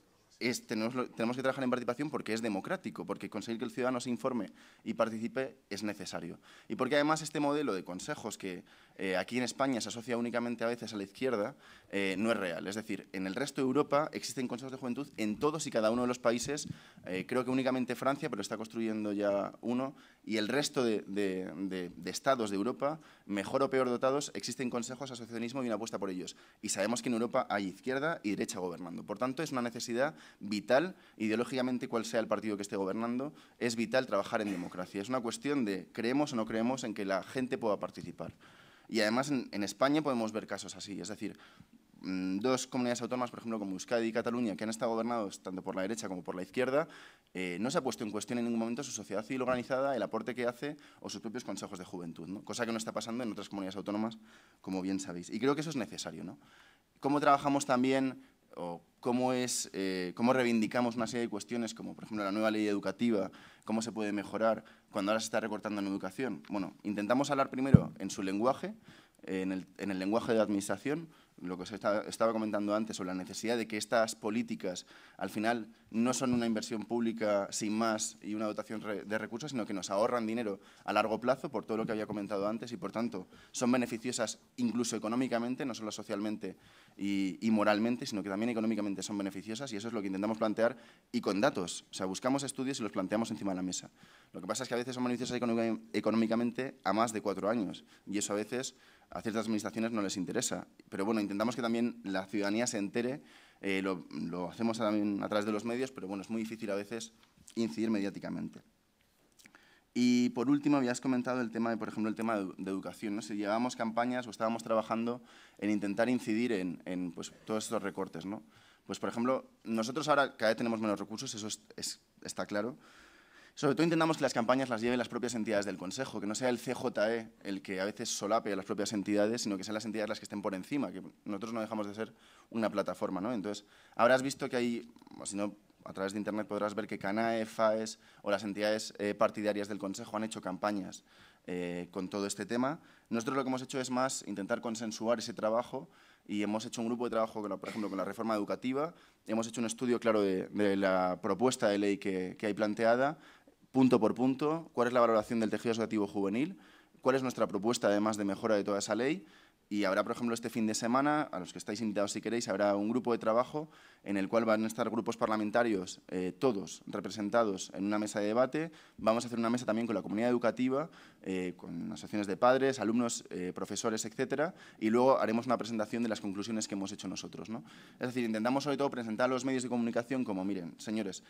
tenemos, tenemos, que trabajar en participación porque es democrático, porque conseguir que el ciudadano se informe y participe es necesario. Y porque además este modelo de consejos que eh, aquí en España se asocia únicamente a veces a la izquierda, eh, no es real. Es decir, en el resto de Europa existen consejos de juventud en todos y cada uno de los países, eh, creo que únicamente Francia, pero está construyendo ya uno, y el resto de, de, estados de Europa, mejor o peor dotados, existen consejos, asociacionismo y una apuesta por ellos. Y sabemos que en Europa hay izquierda y derecha gobernando. Por tanto, es una necesidad vital, ideológicamente cual sea el partido que esté gobernando, es vital trabajar en democracia. Es una cuestión de creemos o no creemos en que la gente pueda participar. Y además en, España podemos ver casos así, es decir, mm, dos comunidades autónomas, por ejemplo, como Euskadi y Cataluña, que han estado gobernados tanto por la derecha como por la izquierda, eh, no se ha puesto en cuestión en ningún momento su sociedad civil organizada, el aporte que hace o sus propios consejos de juventud, cosa que no está pasando en otras comunidades autónomas, como bien sabéis. Y creo que eso es necesario. ¿no? ¿Cómo trabajamos también o cómo, es, eh, cómo reivindicamos una serie de cuestiones como, por ejemplo, la nueva ley educativa, cómo se puede mejorar? cuando ahora se está recortando en educación. Bueno, intentamos hablar primero en su lenguaje, en el, lenguaje de administración, lo que os estaba comentando antes sobre la necesidad de que estas políticas al final no son una inversión pública sin más y una dotación de recursos, sino que nos ahorran dinero a largo plazo por todo lo que había comentado antes y por tanto son beneficiosas incluso económicamente, no solo socialmente y, y moralmente, sino que también económicamente son beneficiosas y eso es lo que intentamos plantear y con datos. O sea, buscamos estudios y los planteamos encima de la mesa. Lo que pasa es que a veces son beneficiosas económicamente a más de cuatro años y eso a veces a ciertas administraciones no les interesa. Pero bueno, intentamos que también la ciudadanía se entere, eh, lo, hacemos también a través de los medios, pero bueno, es muy difícil a veces incidir mediáticamente. Y por último, habías comentado el tema, de, por ejemplo, el tema de, educación. ¿no? Si llevábamos campañas o estábamos trabajando en intentar incidir en, en pues, todos estos recortes. ¿no? Pues, por ejemplo, nosotros ahora cada vez tenemos menos recursos, eso está claro, sobre todo intentamos que las campañas las lleven las propias entidades del Consejo, que no sea el CJE el que a veces solape a las propias entidades, sino que sean las entidades las que estén por encima, que nosotros no dejamos de ser una plataforma. ¿no? Entonces, habrás visto que hay, si no, a través de Internet podrás ver que CANAE, FAES o las entidades eh, partidarias del Consejo han hecho campañas eh, con todo este tema. Nosotros lo que hemos hecho es más intentar consensuar ese trabajo y hemos hecho un grupo de trabajo, por ejemplo, con la reforma educativa, hemos hecho un estudio claro de, la propuesta de ley que, que hay planteada punto por punto, cuál es la valoración del tejido asociativo juvenil, cuál es nuestra propuesta además de mejora de toda esa ley y habrá, por ejemplo, este fin de semana, a los que estáis invitados si queréis, habrá un grupo de trabajo en el cual van a estar grupos parlamentarios, eh, todos representados en una mesa de debate. Vamos a hacer una mesa también con la comunidad educativa, eh, con asociaciones de padres, alumnos, eh, profesores, etcétera, y luego haremos una presentación de las conclusiones que hemos hecho nosotros. ¿no? Es decir, intentamos sobre todo presentar a los medios de comunicación como, miren, señores,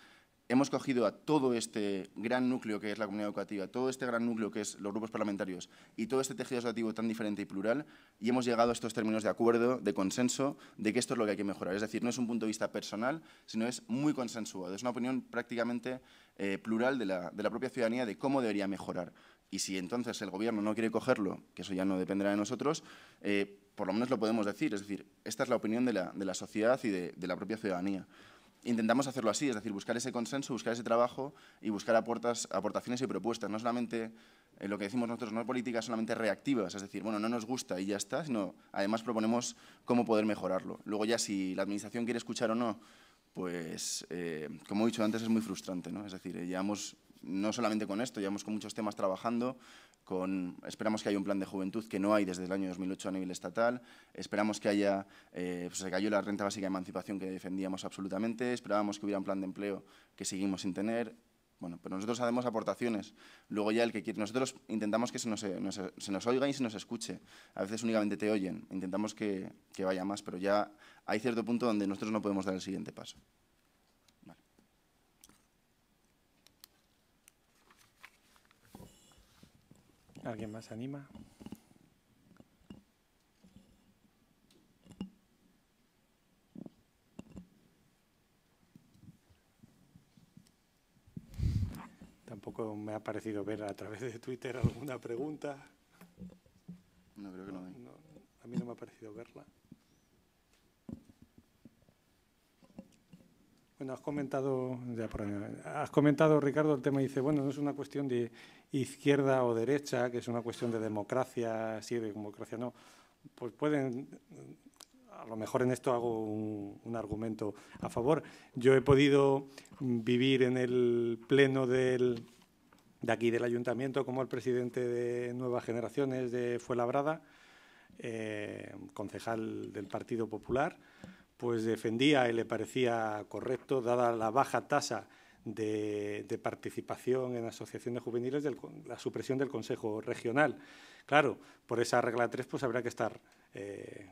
hemos cogido a todo este gran núcleo que es la comunidad educativa, todo este gran núcleo que es los grupos parlamentarios y todo este tejido educativo tan diferente y plural y hemos llegado a estos términos de acuerdo, de consenso, de que esto es lo que hay que mejorar. Es decir, no es un punto de vista personal, sino es muy consensuado. Es una opinión prácticamente eh, plural de la, propia ciudadanía de cómo debería mejorar. Y si entonces el gobierno no quiere cogerlo, que eso ya no dependerá de nosotros, eh, por lo menos lo podemos decir. Es decir, esta es la opinión de la, sociedad y de, de la propia ciudadanía intentamos hacerlo así, es decir, buscar ese consenso, buscar ese trabajo y buscar aportaciones y propuestas, no solamente eh, lo que decimos nosotros, no políticas solamente reactivas, es decir, bueno, no nos gusta y ya está, sino además proponemos cómo poder mejorarlo. Luego ya si la administración quiere escuchar o no, pues eh, como he dicho antes es muy frustrante, ¿no? es decir, eh, llevamos no solamente con esto, llevamos con muchos temas trabajando, esperamos que haya un plan de juventud que no hay desde el año 2008 a nivel estatal, esperamos que haya, eh, pues se cayó la renta básica de emancipación que defendíamos absolutamente, esperábamos que hubiera un plan de empleo que seguimos sin tener, bueno, pero nosotros hacemos aportaciones. Luego ya el que quiere, nosotros intentamos que se nos, eh, oiga y se nos escuche. A veces únicamente te oyen, intentamos que vaya más, pero ya hay cierto punto donde nosotros no podemos dar el siguiente paso. ¿Alguien más anima? Tampoco me ha parecido ver a través de Twitter alguna pregunta. No creo que no, A mí no me ha parecido verla. Bueno, has comentado, has comentado, Ricardo, el tema y dice, bueno, no es una cuestión de izquierda o derecha, que es una cuestión de democracia, sí, de democracia no, pues pueden, a lo mejor en esto hago un, argumento a favor. Yo he podido vivir en el pleno de aquí del ayuntamiento como el presidente de Nuevas Generaciones de Fuenlabrada, eh, concejal del Partido Popular, pues defendía y le parecía correcto, dada la baja tasa de, participación en asociaciones juveniles, de la supresión del Consejo Regional. Claro, por esa regla 3 pues habrá que estar eh,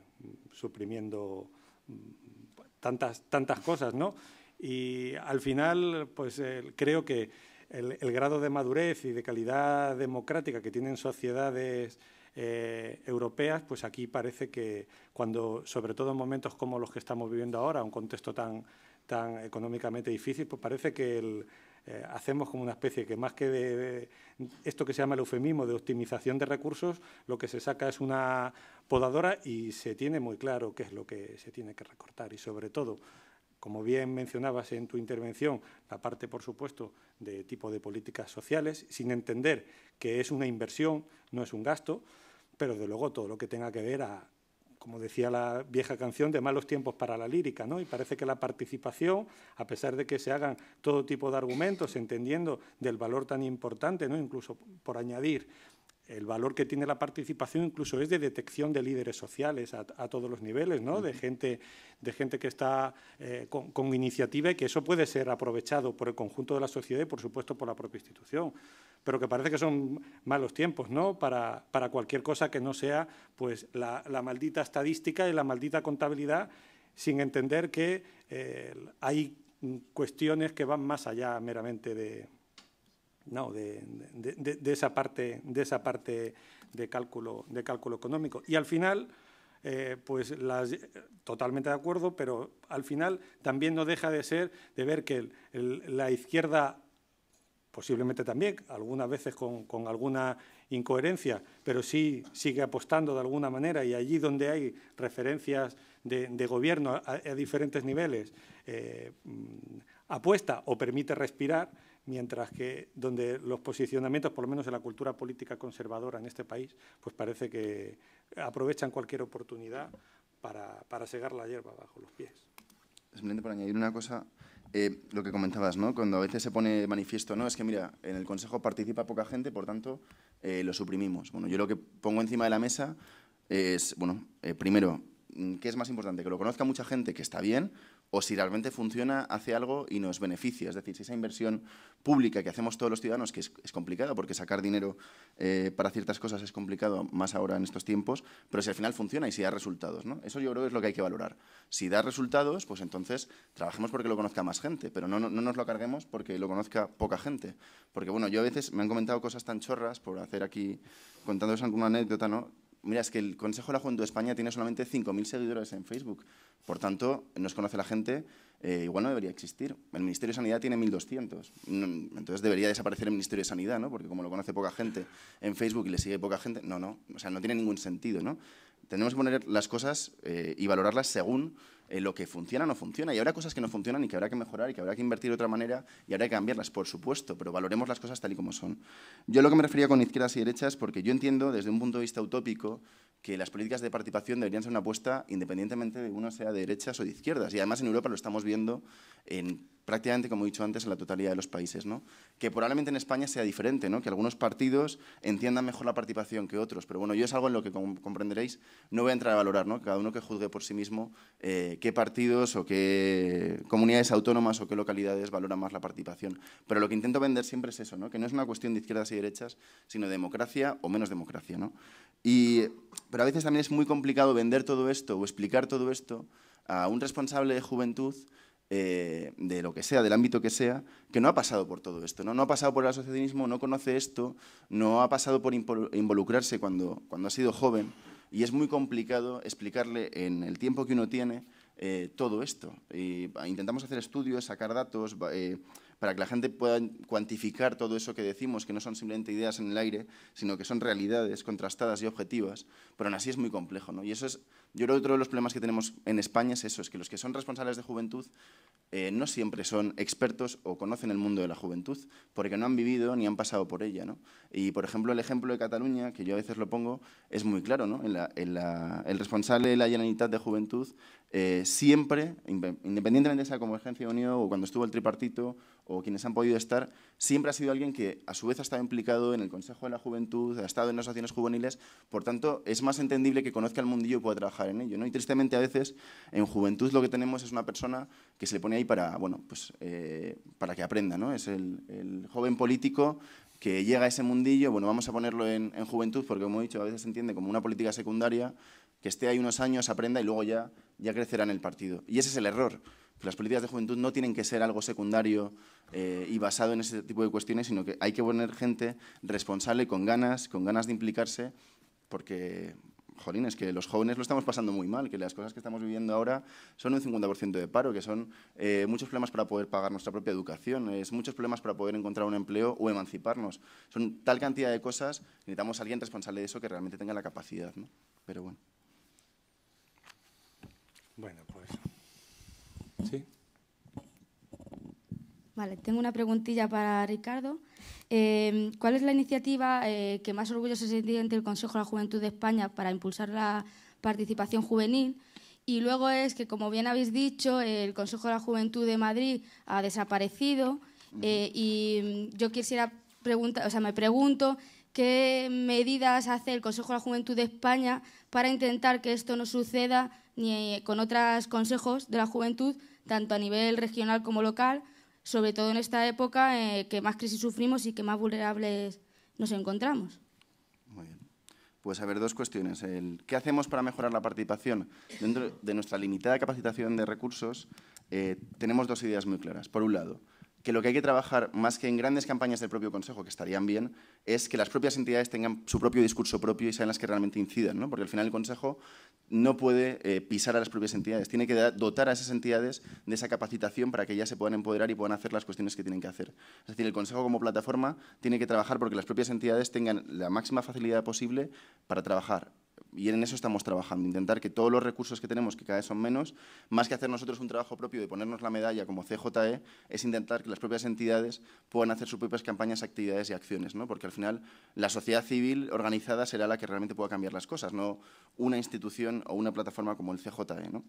suprimiendo mm, tantas, tantas cosas, ¿no? Y al final, pues eh, creo que el, grado de madurez y de calidad democrática que tienen sociedades eh, europeas, pues aquí parece que cuando, sobre todo en momentos como los que estamos viviendo ahora, un contexto tan tan económicamente difícil, pues parece que eh, hacemos como una especie que más que de, esto que se llama el eufemismo de optimización de recursos, lo que se saca es una podadora y se tiene muy claro qué es lo que se tiene que recortar y sobre todo, como bien mencionabas en tu intervención, la parte, por supuesto, de tipo de políticas sociales, sin entender que es una inversión, no es un gasto, pero de luego todo lo que tenga que ver a como decía la vieja canción, de malos tiempos para la lírica, ¿no? Y parece que la participación, a pesar de que se hagan todo tipo de argumentos, entendiendo del valor tan importante, ¿no? Incluso por añadir el valor que tiene la participación incluso es de detección de líderes sociales a, todos los niveles, ¿no? de, gente, de gente que está eh, con, iniciativa y que eso puede ser aprovechado por el conjunto de la sociedad y, por supuesto, por la propia institución. Pero que parece que son malos tiempos ¿no? para, para cualquier cosa que no sea pues, la, maldita estadística y la maldita contabilidad sin entender que eh, hay cuestiones que van más allá meramente de, no, de, de, esa parte, de esa parte de cálculo, de cálculo económico. Y al final, eh, pues las, totalmente de acuerdo, pero al final también no deja de ser de ver que la izquierda, posiblemente también, algunas veces con, alguna incoherencia, pero sí sigue apostando de alguna manera y allí donde hay referencias de, gobierno a, diferentes niveles, eh, mm, apuesta o permite respirar mientras que donde los posicionamientos, por lo menos en la cultura política conservadora en este país, pues parece que aprovechan cualquier oportunidad para, para segar la hierba bajo los pies. Simplemente para añadir una cosa, eh, lo que comentabas, ¿no? Cuando a veces se pone manifiesto, no, es que mira, en el Consejo participa poca gente, por tanto, eh, lo suprimimos. Bueno, yo lo que pongo encima de la mesa es, bueno, eh, primero, ¿qué es más importante? Que lo conozca mucha gente, que está bien, o si realmente funciona, hace algo y nos beneficia. Es decir, si esa inversión pública que hacemos todos los ciudadanos, que es, complicada, porque sacar dinero eh, para ciertas cosas es complicado, más ahora en estos tiempos, pero si al final funciona y si da resultados. ¿no? Eso yo creo que es lo que hay que valorar. Si da resultados, pues entonces trabajemos porque lo conozca más gente, pero no, no, no nos lo carguemos porque lo conozca poca gente. Porque bueno, yo a veces me han comentado cosas tan chorras por hacer aquí, contándoles alguna anécdota, ¿no? mira, es que el Consejo de la Juventud de España tiene solamente 5.000 seguidores en Facebook. Por tanto, nos conoce la gente, eh, igual no debería existir. El Ministerio de Sanidad tiene 1.200. Entonces debería desaparecer el Ministerio de Sanidad, ¿no? Porque como lo conoce poca gente en Facebook y le sigue poca gente, no, no. O sea, no tiene ningún sentido, ¿no? Tenemos que poner las cosas eh, y valorarlas según eh, lo que funciona no funciona. Y habrá cosas que no funcionan y que habrá que mejorar y que habrá que invertir de otra manera y habrá que cambiarlas, por supuesto, pero valoremos las cosas tal y como son. Yo lo que me refería con izquierdas y derechas, porque yo entiendo desde un punto de vista utópico que las políticas de participación deberían ser una apuesta independientemente de uno sea de derechas o de izquierdas. Y además en Europa lo estamos viendo en prácticamente, como he dicho antes, en la totalidad de los países. ¿no? Que probablemente en España sea diferente, ¿no? que algunos partidos entiendan mejor la participación que otros. Pero bueno, yo es algo en lo que comprenderéis, no voy a entrar a valorar, ¿no? cada uno que juzgue por sí mismo eh, qué partidos o qué comunidades autónomas o qué localidades valoran más la participación. Pero lo que intento vender siempre es eso, ¿no? que no es una cuestión de izquierdas y derechas, sino de democracia o menos democracia. ¿no? Y, pero a veces también es muy complicado vender todo esto o explicar todo esto a un responsable de juventud eh, de lo que sea, del ámbito que sea, que no ha pasado por todo esto, ¿no? ha pasado por el asociacionismo, no conoce esto, no ha pasado por involucrarse cuando, cuando ha sido joven y es muy complicado explicarle en el tiempo que uno tiene eh, todo esto. intentamos hacer estudios, sacar datos eh, para que la gente pueda cuantificar todo eso que decimos, que no son simplemente ideas en el aire, sino que son realidades contrastadas y objetivas, pero aún así es muy complejo ¿no? y eso es yo creo que otro de los problemas que tenemos en España es eso, es que los que son responsables de juventud eh, no siempre son expertos o conocen el mundo de la juventud, porque no han vivido ni han pasado por ella. ¿no? Y, por ejemplo, el ejemplo de Cataluña, que yo a veces lo pongo, es muy claro. ¿no? el responsable de la Generalitat de Juventud eh, siempre, independientemente de esa como de Unión o cuando estuvo el tripartito o quienes han podido estar, siempre ha sido alguien que a su vez ha estado implicado en el Consejo de la Juventud, ha estado en las asociaciones juveniles, por tanto es más entendible que conozca el mundillo y pueda trabajar en ello. ¿no? Y tristemente a veces en juventud lo que tenemos es una persona que se le pone ahí para, bueno, pues, eh, para que aprenda, ¿no? es el, joven político que llega a ese mundillo, bueno, vamos a ponerlo en, juventud, porque como he dicho, a veces se entiende como una política secundaria, que esté ahí unos años, aprenda y luego ya, ya crecerá en el partido. Y ese es el error. Las políticas de juventud no tienen que ser algo secundario eh, y basado en ese tipo de cuestiones, sino que hay que poner gente responsable, con ganas, con ganas de implicarse, porque, jolín, es que los jóvenes lo estamos pasando muy mal, que las cosas que estamos viviendo ahora son un 50% de paro, que son eh, muchos problemas para poder pagar nuestra propia educación, es muchos problemas para poder encontrar un empleo o emanciparnos. Son tal cantidad de cosas, necesitamos a alguien responsable de eso que realmente tenga la capacidad, Pero bueno. Bueno, Sí. Vale, tengo una preguntilla para Ricardo. Eh, ¿Cuál es la iniciativa eh, que más orgullo se siente entre el Consejo de la Juventud de España para impulsar la participación juvenil? Y luego es que, como bien habéis dicho, el Consejo de la Juventud de Madrid ha desaparecido eh, y yo quisiera preguntar, o sea, me pregunto qué medidas hace el Consejo de la Juventud de España para intentar que esto no suceda ni eh, con otros consejos de la juventud, tanto a nivel regional como local, sobre todo en esta época eh, que más crisis sufrimos y que más vulnerables nos encontramos. Muy bien. Pues a ver, dos cuestiones. ¿Qué hacemos para mejorar la participación? Dentro de nuestra limitada capacitación de recursos, eh, tenemos dos ideas muy claras. Por un lado, que lo que hay que trabajar, más que en grandes campañas del propio Consejo, que estarían bien, es que las propias entidades tengan su propio discurso propio y sean las que realmente incidan, porque al final el Consejo no puede eh, pisar a las propias entidades, tiene que dotar a esas entidades de esa capacitación para que ya se puedan empoderar y puedan hacer las cuestiones que tienen que hacer. Es decir, el Consejo como plataforma tiene que trabajar porque las propias entidades tengan la máxima facilidad posible para trabajar y en eso estamos trabajando, intentar que todos los recursos que tenemos, que cada vez son menos, más que hacer nosotros un trabajo propio de ponernos la medalla como CJE, es intentar que las propias entidades puedan hacer sus propias campañas, actividades y acciones, ¿no? porque al final la sociedad civil organizada será la que realmente pueda cambiar las cosas, no una institución o una plataforma como el CJE. ¿no?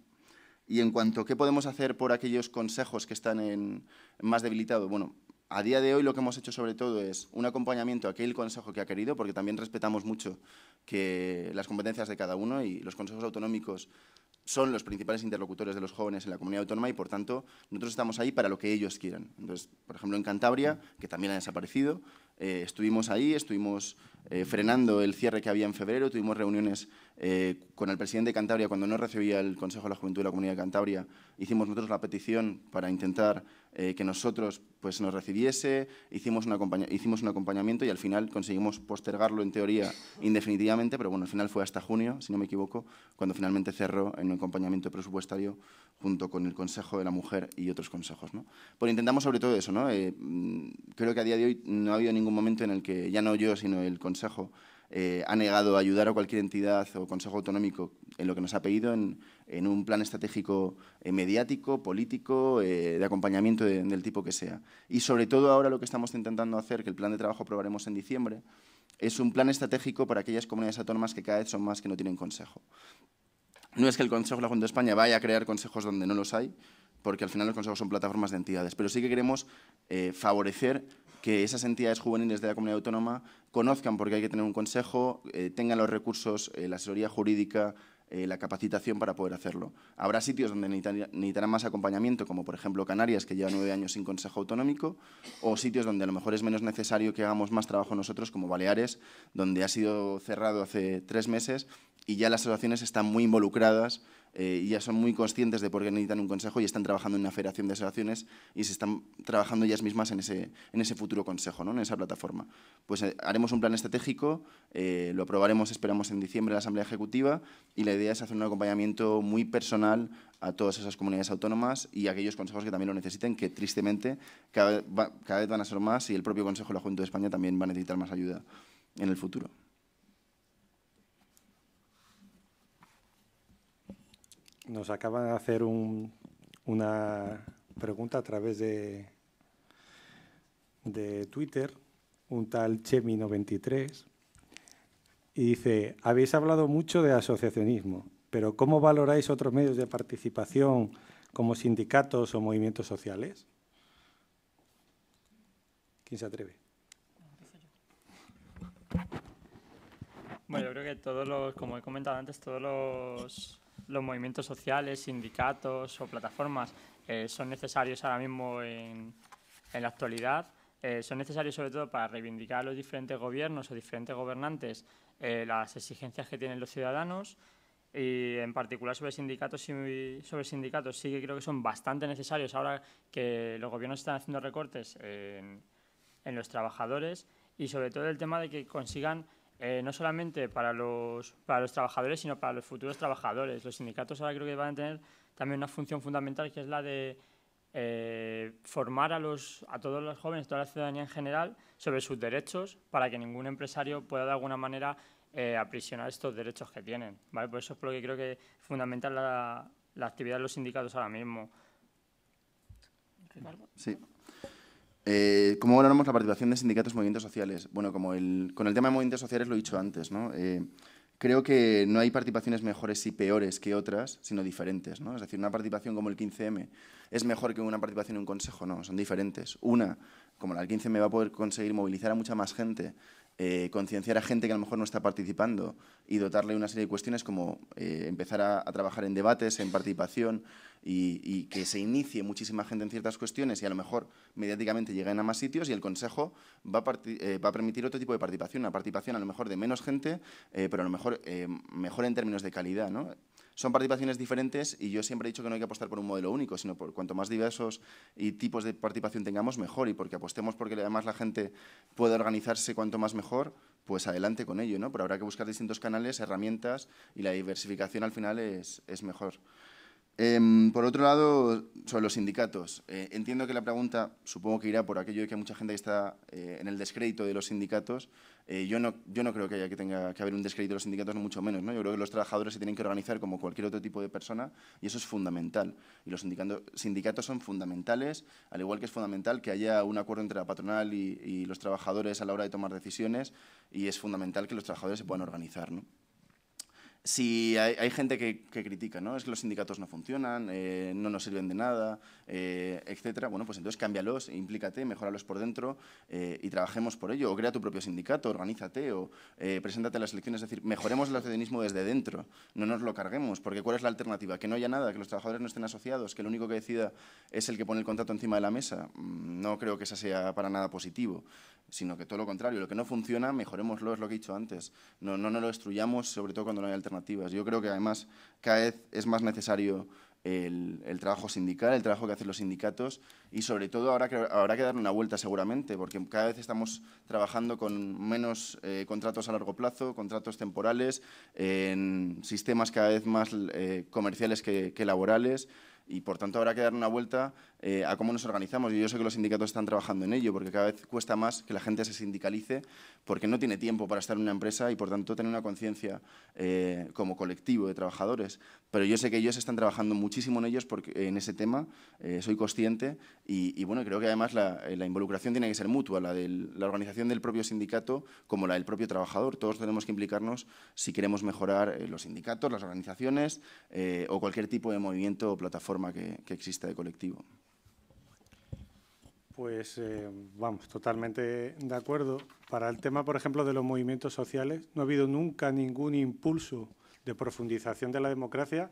Y en cuanto a qué podemos hacer por aquellos consejos que están en más debilitados, bueno, a día de hoy lo que hemos hecho sobre todo es un acompañamiento a aquel consejo que ha querido, porque también respetamos mucho que las competencias de cada uno y los consejos autonómicos son los principales interlocutores de los jóvenes en la comunidad autónoma y, por tanto, nosotros estamos ahí para lo que ellos quieran. Entonces, por ejemplo, en Cantabria, que también ha desaparecido, eh, estuvimos ahí, estuvimos eh, frenando el cierre que había en febrero, tuvimos reuniones eh, con el presidente de Cantabria cuando no recibía el Consejo de la Juventud de la Comunidad de Cantabria, hicimos nosotros la petición para intentar eh, que nosotros pues, nos recibiese, hicimos, hicimos un acompañamiento y al final conseguimos postergarlo en teoría indefinidamente, pero bueno, al final fue hasta junio, si no me equivoco, cuando finalmente cerró en un acompañamiento presupuestario junto con el Consejo de la Mujer y otros consejos. ¿no? Pero pues intentamos sobre todo eso, ¿no? Eh, mm, creo que a día de hoy no ha habido ningún momento en el que, ya no yo, sino el Consejo, eh, ha negado ayudar a cualquier entidad o consejo autonómico en lo que nos ha pedido en, un plan estratégico eh, mediático, político, eh, de acompañamiento del tipo que sea. Y sobre todo ahora lo que estamos intentando hacer, que el plan de trabajo aprobaremos en diciembre, es un plan estratégico para aquellas comunidades autónomas que cada vez son más que no tienen consejo. No es que el Consejo de la Junta de España vaya a crear consejos donde no los hay, porque al final los consejos son plataformas de entidades, pero sí que queremos favorecer que esas entidades juveniles de la comunidad autónoma conozcan porque hay que tener un consejo, eh, tengan los recursos, eh, la asesoría jurídica, eh, la capacitación para poder hacerlo. Habrá sitios donde necesitarán más acompañamiento, como por ejemplo Canarias, que lleva nueve años sin consejo autonómico, o sitios donde a lo mejor es menos necesario que hagamos más trabajo nosotros, como Baleares, donde ha sido cerrado hace tres meses y ya las asociaciones están muy involucradas eh, ya son muy conscientes de por qué necesitan un consejo y están trabajando en una federación de asociaciones y se están trabajando ellas mismas en ese, futuro consejo, ¿no? en esa plataforma. Pues eh, haremos un plan estratégico, eh, lo aprobaremos, esperamos, en diciembre en la Asamblea Ejecutiva y la idea es hacer un acompañamiento muy personal a todas esas comunidades autónomas y a aquellos consejos que también lo necesiten, que tristemente cada, vez van a ser más y el propio Consejo de la Junta de España también va a necesitar más ayuda en el futuro. nos acaban de hacer una pregunta a través de, de Twitter, un tal Chemi93, y dice, habéis hablado mucho de asociacionismo, pero ¿cómo valoráis otros medios de participación como sindicatos o movimientos sociales? ¿Quién se atreve? Bueno, yo creo que todos los, como he comentado antes, todos los los movimientos sociales, sindicatos o plataformas eh, son necesarios ahora mismo en, la actualidad. Eh, son necesarios sobre todo para reivindicar a los diferentes gobiernos o diferentes gobernantes eh, las exigencias que tienen los ciudadanos y en particular sobre sindicatos sobre sindicatos sí que creo que son bastante necesarios ahora que los gobiernos están haciendo recortes en los trabajadores y sobre todo el tema de que consigan eh, no solamente para los, para los trabajadores, sino para los futuros trabajadores. Los sindicatos ahora creo que van a tener también una función fundamental que es la de eh, formar a, los, a todos los jóvenes, toda la ciudadanía en general, sobre sus derechos para que ningún empresario pueda de alguna manera eh, aprisionar estos derechos que tienen. Por eso es por lo que creo que es fundamental la, actividad de los sindicatos ahora mismo. Sí, eh, ¿Cómo valoramos la participación de sindicatos y movimientos sociales? Bueno, como con el tema de movimientos sociales lo he dicho antes, eh, creo que no hay participaciones mejores y peores que otras, sino diferentes, Es decir, una participación como el 15M es mejor que una participación en un consejo, no, son diferentes. Una, como la del 15M, va a poder conseguir movilizar a mucha más gente eh, concienciar a gente que a lo mejor no está participando y dotarle una serie de cuestiones como eh, empezar a, trabajar en debates, en participación y, que se inicie muchísima gente en ciertas cuestiones y a lo mejor mediáticamente lleguen a más sitios y el Consejo va a, eh, va a permitir otro tipo de participación, una participación a lo mejor de menos gente, pero a lo mejor mejor en términos de calidad, ¿no? son participaciones diferentes y yo siempre he dicho que no hay que apostar por un modelo único, sino por cuanto más diversos y tipos de participación tengamos, mejor. Y porque apostemos porque además la gente puede organizarse cuanto más mejor, pues adelante con ello, ¿no? Pero habrá que buscar distintos canales, herramientas y la diversificación al final es, es mejor. Em, por otro lado, sobre los sindicatos. Eh, entiendo que la pregunta, supongo que irá por aquello de que mucha gente está eh, en el descrédito de los sindicatos. Eh, yo, no, yo no creo que haya que tenga que haber un descrédito de los sindicatos, no mucho menos. ¿no? Yo creo que los trabajadores se tienen que organizar como cualquier otro tipo de persona y eso es fundamental. Y los sindicatos son fundamentales, al igual que es fundamental que haya un acuerdo entre la patronal y, y los trabajadores a la hora de tomar decisiones y es fundamental que los trabajadores se puedan organizar. ¿no? si hay, gente que, critica, ¿no? Es que los sindicatos no funcionan, eh, no nos sirven de nada, eh, etcétera. Bueno, pues entonces cámbialos, implícate, mejóralos por dentro eh, y trabajemos por ello. O crea tu propio sindicato, organízate o eh, preséntate a las elecciones. Es decir, mejoremos el accionismo desde dentro, no nos lo carguemos, porque ¿cuál es la alternativa? Que no haya nada, que los trabajadores no estén asociados, que el único que decida es el que pone el contrato encima de la mesa. Mm, no creo que esa sea para nada positivo sino que todo lo contrario, lo que no funciona, mejorémoslo, es lo que he dicho antes. No, no, lo destruyamos, sobre todo cuando no hay alternativas. Yo creo que además cada vez es más necesario el, trabajo sindical, el trabajo que hacen los sindicatos y sobre todo habrá que, habrá que darle una vuelta seguramente, porque cada vez estamos trabajando con menos eh, contratos a largo plazo, contratos temporales, en sistemas cada vez más eh, comerciales que laborales y por tanto habrá que dar una vuelta eh, a cómo nos organizamos. Y yo sé que los sindicatos están trabajando en ello, porque cada vez cuesta más que la gente se sindicalice porque no tiene tiempo para estar en una empresa y por tanto tener una conciencia eh, como colectivo de trabajadores. Pero yo sé que ellos están trabajando muchísimo en ellos porque, en ese tema, eh, soy consciente y, bueno, creo que además la, la, involucración tiene que ser mutua, la de la organización del propio sindicato como la del propio trabajador. Todos tenemos que implicarnos si queremos mejorar los sindicatos, las organizaciones o cualquier tipo de movimiento o plataforma que, existe de colectivo. Pues eh, vamos, totalmente de acuerdo. Para el tema, por ejemplo, de los movimientos sociales, no ha habido nunca ningún impulso de profundización de la democracia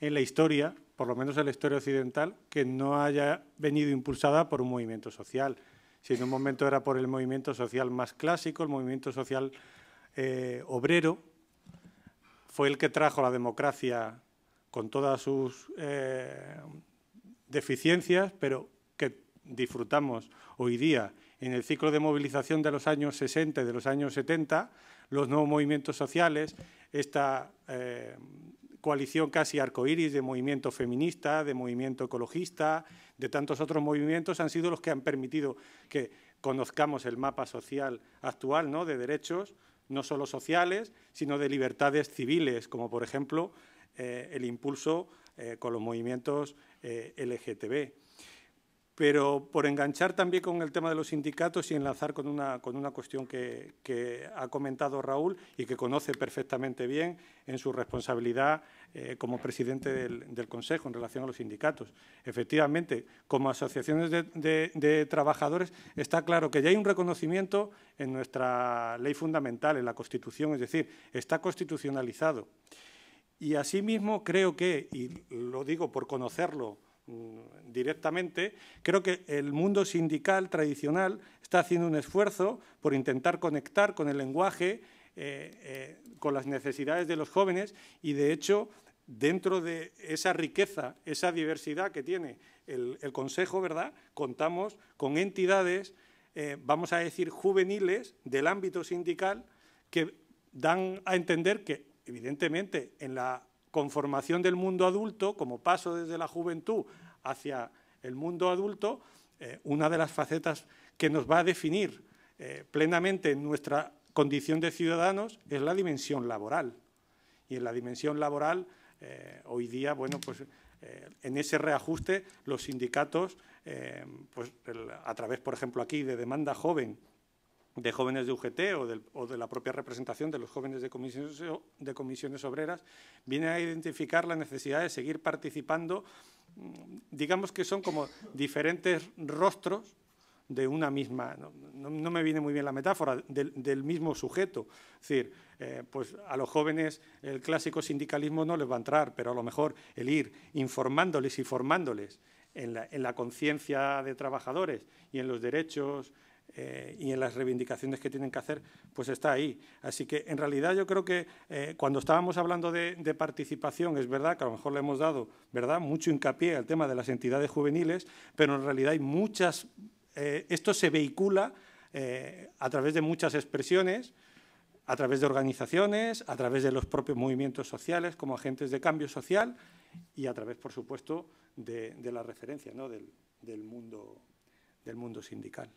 en la historia, por lo menos en la historia occidental, que no haya venido impulsada por un movimiento social. Si en un momento era por el movimiento social más clásico, el movimiento social eh, obrero, fue el que trajo la democracia con todas sus eh, deficiencias, pero que disfrutamos hoy día en el ciclo de movilización de los años 60 y de los años 70, los nuevos movimientos sociales, esta eh, coalición casi arcoíris de movimiento feminista, de movimiento ecologista, de tantos otros movimientos, han sido los que han permitido que conozcamos el mapa social actual ¿no? de derechos, no solo sociales, sino de libertades civiles, como por ejemplo eh, el impulso eh, con los movimientos eh, LGTB. Pero por enganchar también con el tema de los sindicatos y enlazar con una, cuestión que, ha comentado Raúl y que conoce perfectamente bien en su responsabilidad como presidente del, Consejo en relación a los sindicatos. Efectivamente, como asociaciones de, trabajadores, está claro que ya hay un reconocimiento en nuestra ley fundamental, en la Constitución, es decir, está constitucionalizado. Y asimismo creo que, y lo digo por conocerlo mm, directamente, creo que el mundo sindical tradicional está haciendo un esfuerzo por intentar conectar con el lenguaje, eh, eh, con las necesidades de los jóvenes y, de hecho, dentro de esa riqueza, esa diversidad que tiene el, Consejo, ¿verdad? Contamos con entidades, eh, vamos a decir, juveniles del ámbito sindical que dan a entender que evidentemente, en la conformación del mundo adulto, como paso desde la juventud hacia el mundo adulto, eh, una de las facetas que nos va a definir eh, plenamente nuestra condición de ciudadanos es la dimensión laboral. Y en la dimensión laboral, eh, hoy día, bueno, pues en ese reajuste, los sindicatos, pues, a través, por ejemplo, aquí de demanda joven, de jóvenes de UGT o, de la propia representación de los jóvenes de comisiones, obreras, viene a identificar la necesidad de seguir participando, mm, digamos que son como diferentes rostros de una misma, no, me viene muy bien la metáfora, del, mismo sujeto. Es decir, eh, pues a los jóvenes el clásico sindicalismo no les va a entrar, pero a lo mejor el ir informándoles y formándoles en la conciencia de trabajadores y en los derechos eh, y en las reivindicaciones que tienen que hacer, pues está ahí. Así que, en realidad, yo creo que eh, cuando estábamos hablando de, participación, es verdad que a lo mejor le hemos dado ¿verdad? mucho hincapié al tema de las entidades juveniles, pero en realidad hay muchas, eh, esto se vehicula a través de muchas expresiones, a través de organizaciones, a través de los propios movimientos sociales como agentes de cambio social y a través, por supuesto, de, la referencia ¿no? del mundo sindical.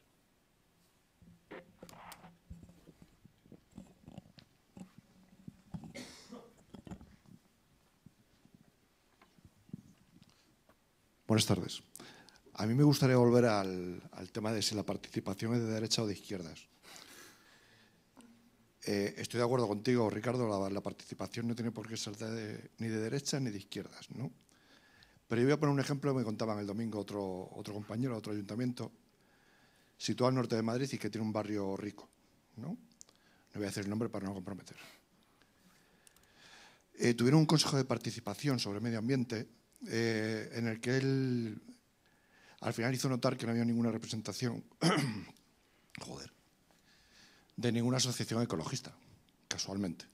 Buenas tardes. A mí me gustaría volver al, tema de si la participación es de derecha o de izquierdas. Eh, estoy de acuerdo contigo, Ricardo, la, participación no tiene por qué ser ni de derecha ni de izquierdas, ¿no? Pero yo voy a poner un ejemplo que me contaban el domingo otro, otro compañero, otro ayuntamiento, situado al norte de Madrid y que tiene un barrio rico, ¿no? voy a hacer el nombre para no comprometer. Eh, tuvieron un consejo de participación sobre medio ambiente eh, en el que él al final hizo notar que no había ninguna representación, *clears throat* de ninguna asociación ecologista, casualmente.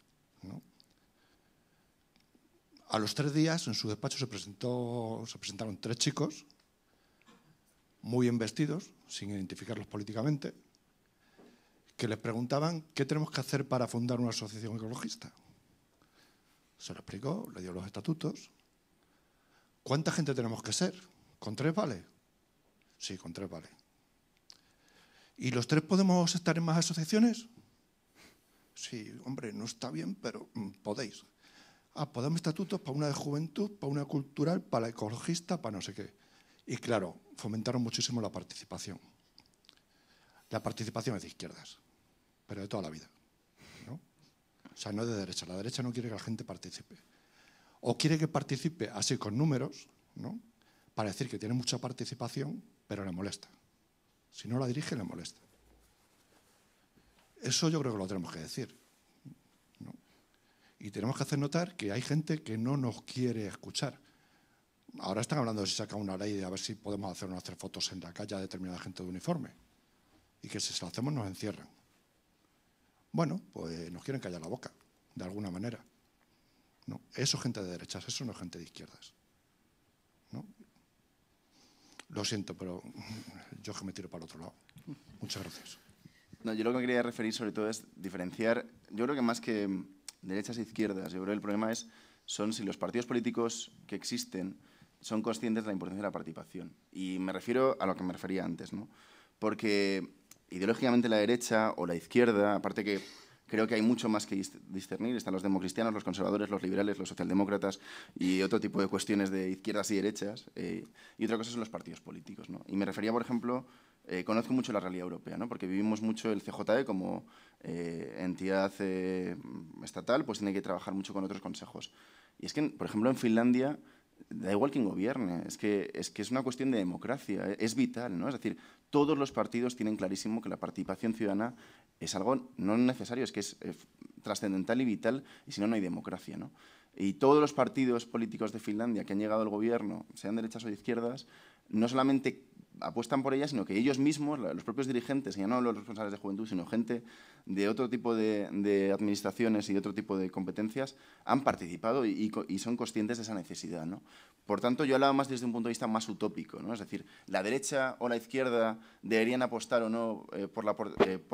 A los tres días, en su despacho se, se presentaron tres chicos, muy bien vestidos, sin identificarlos políticamente, que les preguntaban qué tenemos que hacer para fundar una asociación ecologista. Se lo explicó, le dio los estatutos, ¿Cuánta gente tenemos que ser? ¿Con tres vale? Sí, con tres vale. ¿Y los tres podemos estar en más asociaciones? Sí, hombre, no está bien, pero mm, podéis. Ah, podemos estatutos para una de juventud, para una cultural, para la ecologista, para no sé qué. Y claro, fomentaron muchísimo la participación. La participación es de izquierdas, pero de toda la vida. ¿no? O sea, no de derecha. La derecha no quiere que la gente participe o quiere que participe así con números, ¿no? para decir que tiene mucha participación, pero le molesta. Si no la dirige, le molesta. Eso yo creo que lo tenemos que decir. Y tenemos que hacer notar que hay gente que no nos quiere escuchar. Ahora están hablando de si saca una ley de a ver si podemos hacer fotos en la calle a determinada gente de uniforme. Y que si se lo hacemos nos encierran. Bueno, pues nos quieren callar la boca, de alguna manera. No, eso es gente de derechas, eso no es gente de izquierdas. ¿no? Lo siento, pero *laughs* yo que me tiro para el otro lado. Muchas gracias. No, yo lo que quería referir sobre todo es diferenciar, yo creo que más que derechas e izquierdas, yo creo que el problema es son si los partidos políticos que existen son conscientes de la importancia de la participación. Y me refiero a lo que me refería antes, ¿no? Porque ideológicamente la derecha o la izquierda, aparte que creo que hay mucho más que discernir. Están los democristianos, los conservadores, los liberales, los socialdemócratas y otro tipo de cuestiones de izquierdas y derechas. Eh, y otra cosa son los partidos políticos. Y me refería, por ejemplo, eh, conozco mucho la realidad europea, ¿no? porque vivimos mucho el CJE como eh, entidad estatal, pues tiene que trabajar mucho con otros consejos. Y es que, por ejemplo, en Finlandia da igual quien gobierne, es que, es que es una cuestión de democracia, e, es vital, ¿no? Es decir, todos los partidos tienen clarísimo que la participación ciudadana es algo no necesario, es que es eh, trascendental y vital, y si no, no hay democracia, ¿no? Y todos los partidos políticos de Finlandia que han llegado al gobierno, sean derechas o izquierdas, no solamente apuestan por ella, sino que ellos mismos, los propios dirigentes, ya no los responsables de juventud, sino gente de otro tipo de, administraciones y de otro tipo de competencias, han participado y, son conscientes de esa necesidad. ¿no? Por tanto, yo hablaba más desde un punto de vista más utópico, ¿no? es decir, la derecha o la izquierda deberían apostar o no eh, eh, por,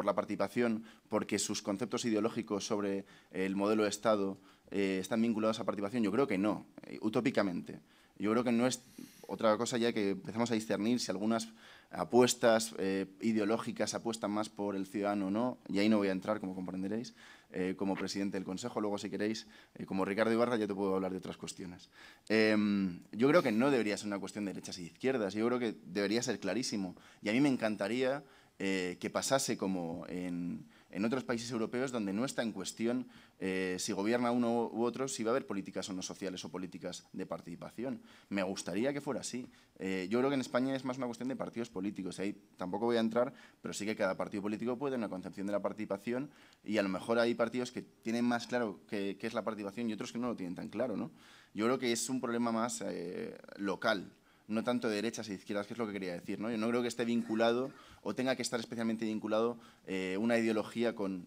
la, participación porque sus conceptos ideológicos sobre el modelo de Estado eh, están vinculados a participación. Yo creo que no, utópicamente. Yo creo que no es otra cosa ya que empezamos a discernir si algunas apuestas eh, ideológicas apuestan más por el ciudadano o no, y ahí no voy a entrar, como comprenderéis, eh, como presidente del Consejo, luego si queréis, eh, como Ricardo Ibarra, ya te puedo hablar de otras cuestiones. Em, yo creo que no debería ser una cuestión de derechas y izquierdas, yo creo que debería ser clarísimo, y a mí me encantaría que pasase como en, en otros países europeos donde no está en cuestión eh, si gobierna uno u otro, si va a haber políticas o no sociales o políticas de participación. Me gustaría que fuera así. Eh, yo creo que en España es más una cuestión de partidos políticos. Ahí tampoco voy a entrar, pero sí que cada partido político puede tener una concepción de la participación y a lo mejor hay partidos que tienen más claro qué, es la participación y otros que no lo tienen tan claro. ¿no? Yo creo que es un problema más eh, local, no tanto de derechas e izquierdas, que es lo que quería decir. ¿no? Yo no creo que esté vinculado o tenga que estar especialmente vinculado eh, una ideología con,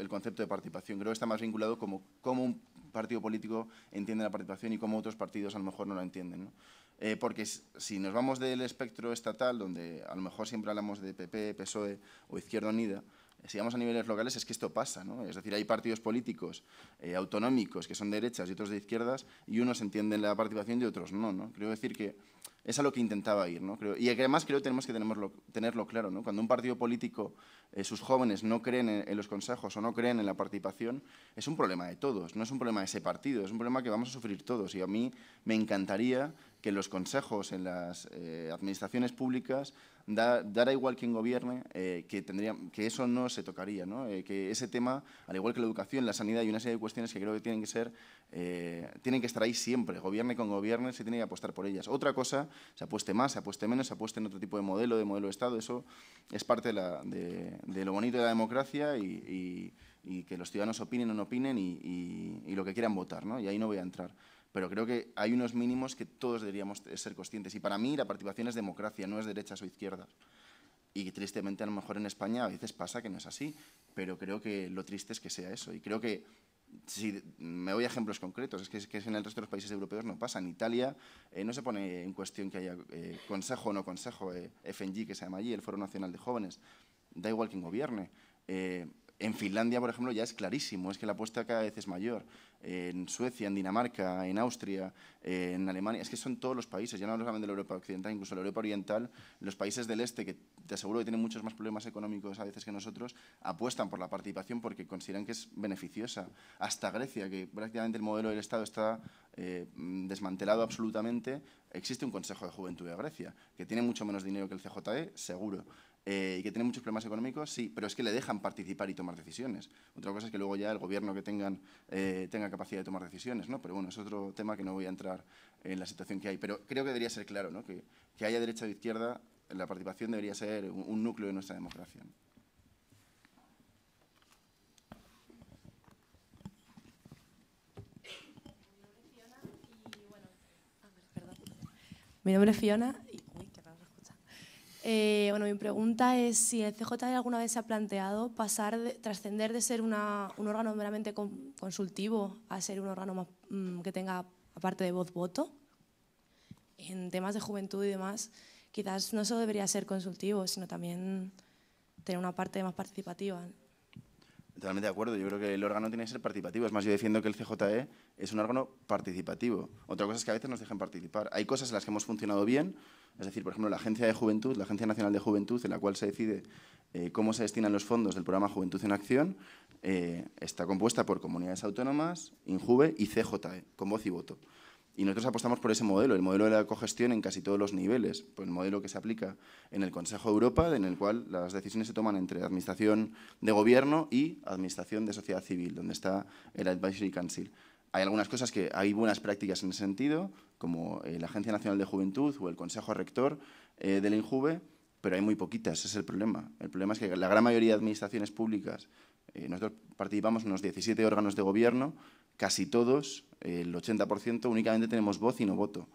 el concepto de participación. Creo que está más vinculado como cómo un partido político entiende la participación y cómo otros partidos a lo mejor no la entienden. Eh, porque si nos vamos del espectro estatal, donde a lo mejor siempre hablamos de PP, PSOE o Izquierda Unida, eh, si vamos a niveles locales es que esto pasa, ¿no? Es decir, hay partidos políticos autonómicos que son derechas y otros de izquierdas y unos entienden la participación y otros no, ¿no? decir que es a lo que intentaba ir. ¿no? Creo, y además creo que tenemos que tenerlo, claro. ¿no? Cuando un partido político, eh, sus jóvenes no creen en, los consejos o no creen en la participación, es un problema de todos, no es un problema de ese partido, es un problema que vamos a sufrir todos. Y a mí me encantaría que los consejos en las eh, administraciones públicas da, dará igual quien gobierne, eh, que, tendría, que eso no se tocaría, ¿no? Eh, que ese tema, al igual que la educación, la sanidad y una serie de cuestiones que creo que tienen que ser, tienen que estar ahí siempre, gobierne con gobierne, se tiene que apostar por ellas. Otra cosa, se apueste más, se apueste menos, se apueste en otro tipo de modelo, de modelo de Estado, eso es parte de, lo bonito de la democracia y, que los ciudadanos opinen o no opinen y, lo que quieran votar, Y ahí no voy a entrar pero creo que hay unos mínimos que todos deberíamos ser conscientes. Y para mí la participación es democracia, no es derechas o izquierdas. Y tristemente a lo mejor en España a veces pasa que no es así, pero creo que lo triste es que sea eso. Y creo que, si me voy a ejemplos concretos, es que, en el resto de los países europeos no pasa. En Italia eh, no se pone en cuestión que haya eh, consejo o no consejo, eh, FNG que se llama allí, el Foro Nacional de Jóvenes, da igual quien gobierne. en Finlandia, por ejemplo, ya es clarísimo, es que la apuesta cada vez es mayor en Suecia, en Dinamarca, en Austria, en Alemania. Es que son todos los países, ya no hablamos de la Europa Occidental, incluso la Europa Oriental, los países del Este, que te aseguro que tienen muchos más problemas económicos a veces que nosotros, apuestan por la participación porque consideran que es beneficiosa. Hasta Grecia, que prácticamente el modelo del Estado está eh, desmantelado absolutamente, existe un Consejo de Juventud de Grecia, que tiene mucho menos dinero que el CJE, seguro. Eh, y que tiene muchos problemas económicos, sí, pero es que le dejan participar y tomar decisiones. Otra cosa es que luego ya el gobierno que tengan eh, tenga capacidad de tomar decisiones, ¿no? Pero bueno, es otro tema que no voy a entrar en la situación que hay. Pero creo que debería ser claro, ¿no? Que, haya derecha o izquierda, la participación debería ser un, núcleo de nuestra democracia. Mi nombre es Fiona eh, bueno, mi pregunta es si el CJ alguna vez se ha planteado pasar, trascender de ser un órgano meramente consultivo a ser un órgano mm, que tenga, aparte de voz, voto en temas de juventud y demás. Quizás no solo debería ser consultivo, sino también tener una parte más participativa. Totalmente de acuerdo. Yo creo que el órgano tiene que ser participativo. Es más, yo defiendo que el CJE es un órgano participativo. Otra cosa es que a veces nos dejan participar. Hay cosas en las que hemos funcionado bien. Es decir, por ejemplo, la Agencia de Juventud, la Agencia Nacional de Juventud, en la cual se decide eh, cómo se destinan los fondos del programa Juventud en Acción, eh, está compuesta por comunidades autónomas, INJUVE y CJE, con voz y voto. Y nosotros apostamos por ese modelo, el modelo de la cogestión en casi todos los niveles, por pues el modelo que se aplica en el Consejo de Europa, en el cual las decisiones se toman entre administración de gobierno y administración de sociedad civil, donde está el Advisory Council. Hay algunas cosas que hay buenas prácticas en ese sentido, como eh, la Agencia Nacional de Juventud o el Consejo Rector eh, del INJUVE, pero hay muy poquitas, ese es el problema. El problema es que la gran mayoría de administraciones públicas eh, nosotros participamos en unos 17 órganos de gobierno, casi todos, el 80%, únicamente tenemos voz y no voto.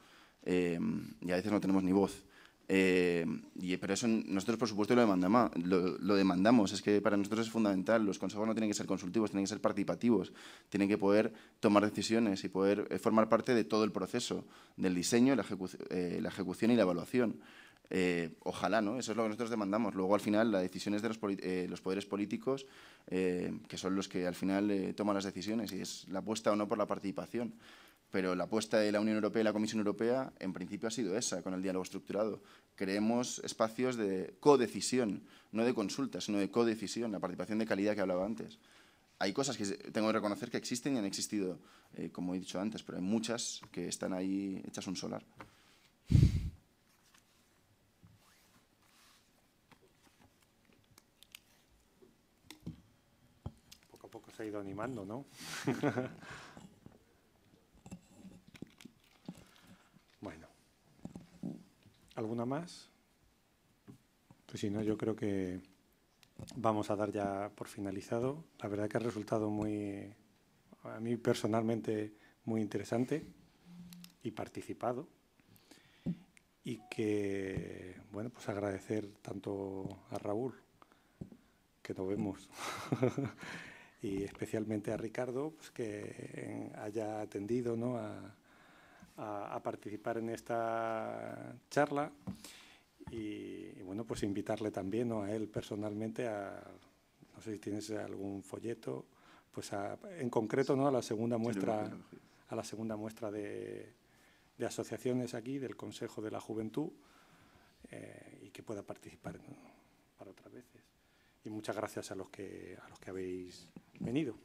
Em, y a veces no tenemos ni voz. Em, pero eso nosotros, por supuesto, lo, demandamos, lo, demandamos. Es que para nosotros es fundamental. Los consejos no tienen que ser consultivos, tienen que ser participativos. Tienen que poder tomar decisiones y poder eh, formar parte de todo el proceso, del diseño, la eh, ejecución y la evaluación. Eh, ojalá, ¿no? Eso es lo que nosotros demandamos. Luego, al final, las decisiones de los, eh, poderes políticos, eh, que son los que al final toman las decisiones, y es la apuesta o no por la participación. Pero la apuesta de la Unión Europea y la Comisión Europea, en principio, ha sido esa, con el diálogo estructurado. Creemos espacios de codecisión, no de consulta, sino de codecisión, la participación de calidad que hablaba antes hay cosas que tengo que reconocer que existen y han existido, como he dicho antes, pero hay muchas que están ahí hechas un solar. ha ido animando, ¿no? *laughs* bueno. ¿Alguna más? Pues si no, yo creo que vamos a dar ya por finalizado. La verdad que ha resultado muy, a mí personalmente, muy interesante y participado. Y que, bueno, pues agradecer tanto a Raúl, que nos vemos, *laughs* y especialmente a Ricardo, pues, que haya atendido ¿no? a, participar en esta charla y, bueno, pues invitarle también a él personalmente a, no sé si tienes algún folleto, pues en concreto ¿no? a la segunda muestra, a la segunda muestra de, asociaciones aquí del Consejo de la Juventud eh, y que pueda participar para otras veces. Y muchas gracias a los que, a los que habéis Venido.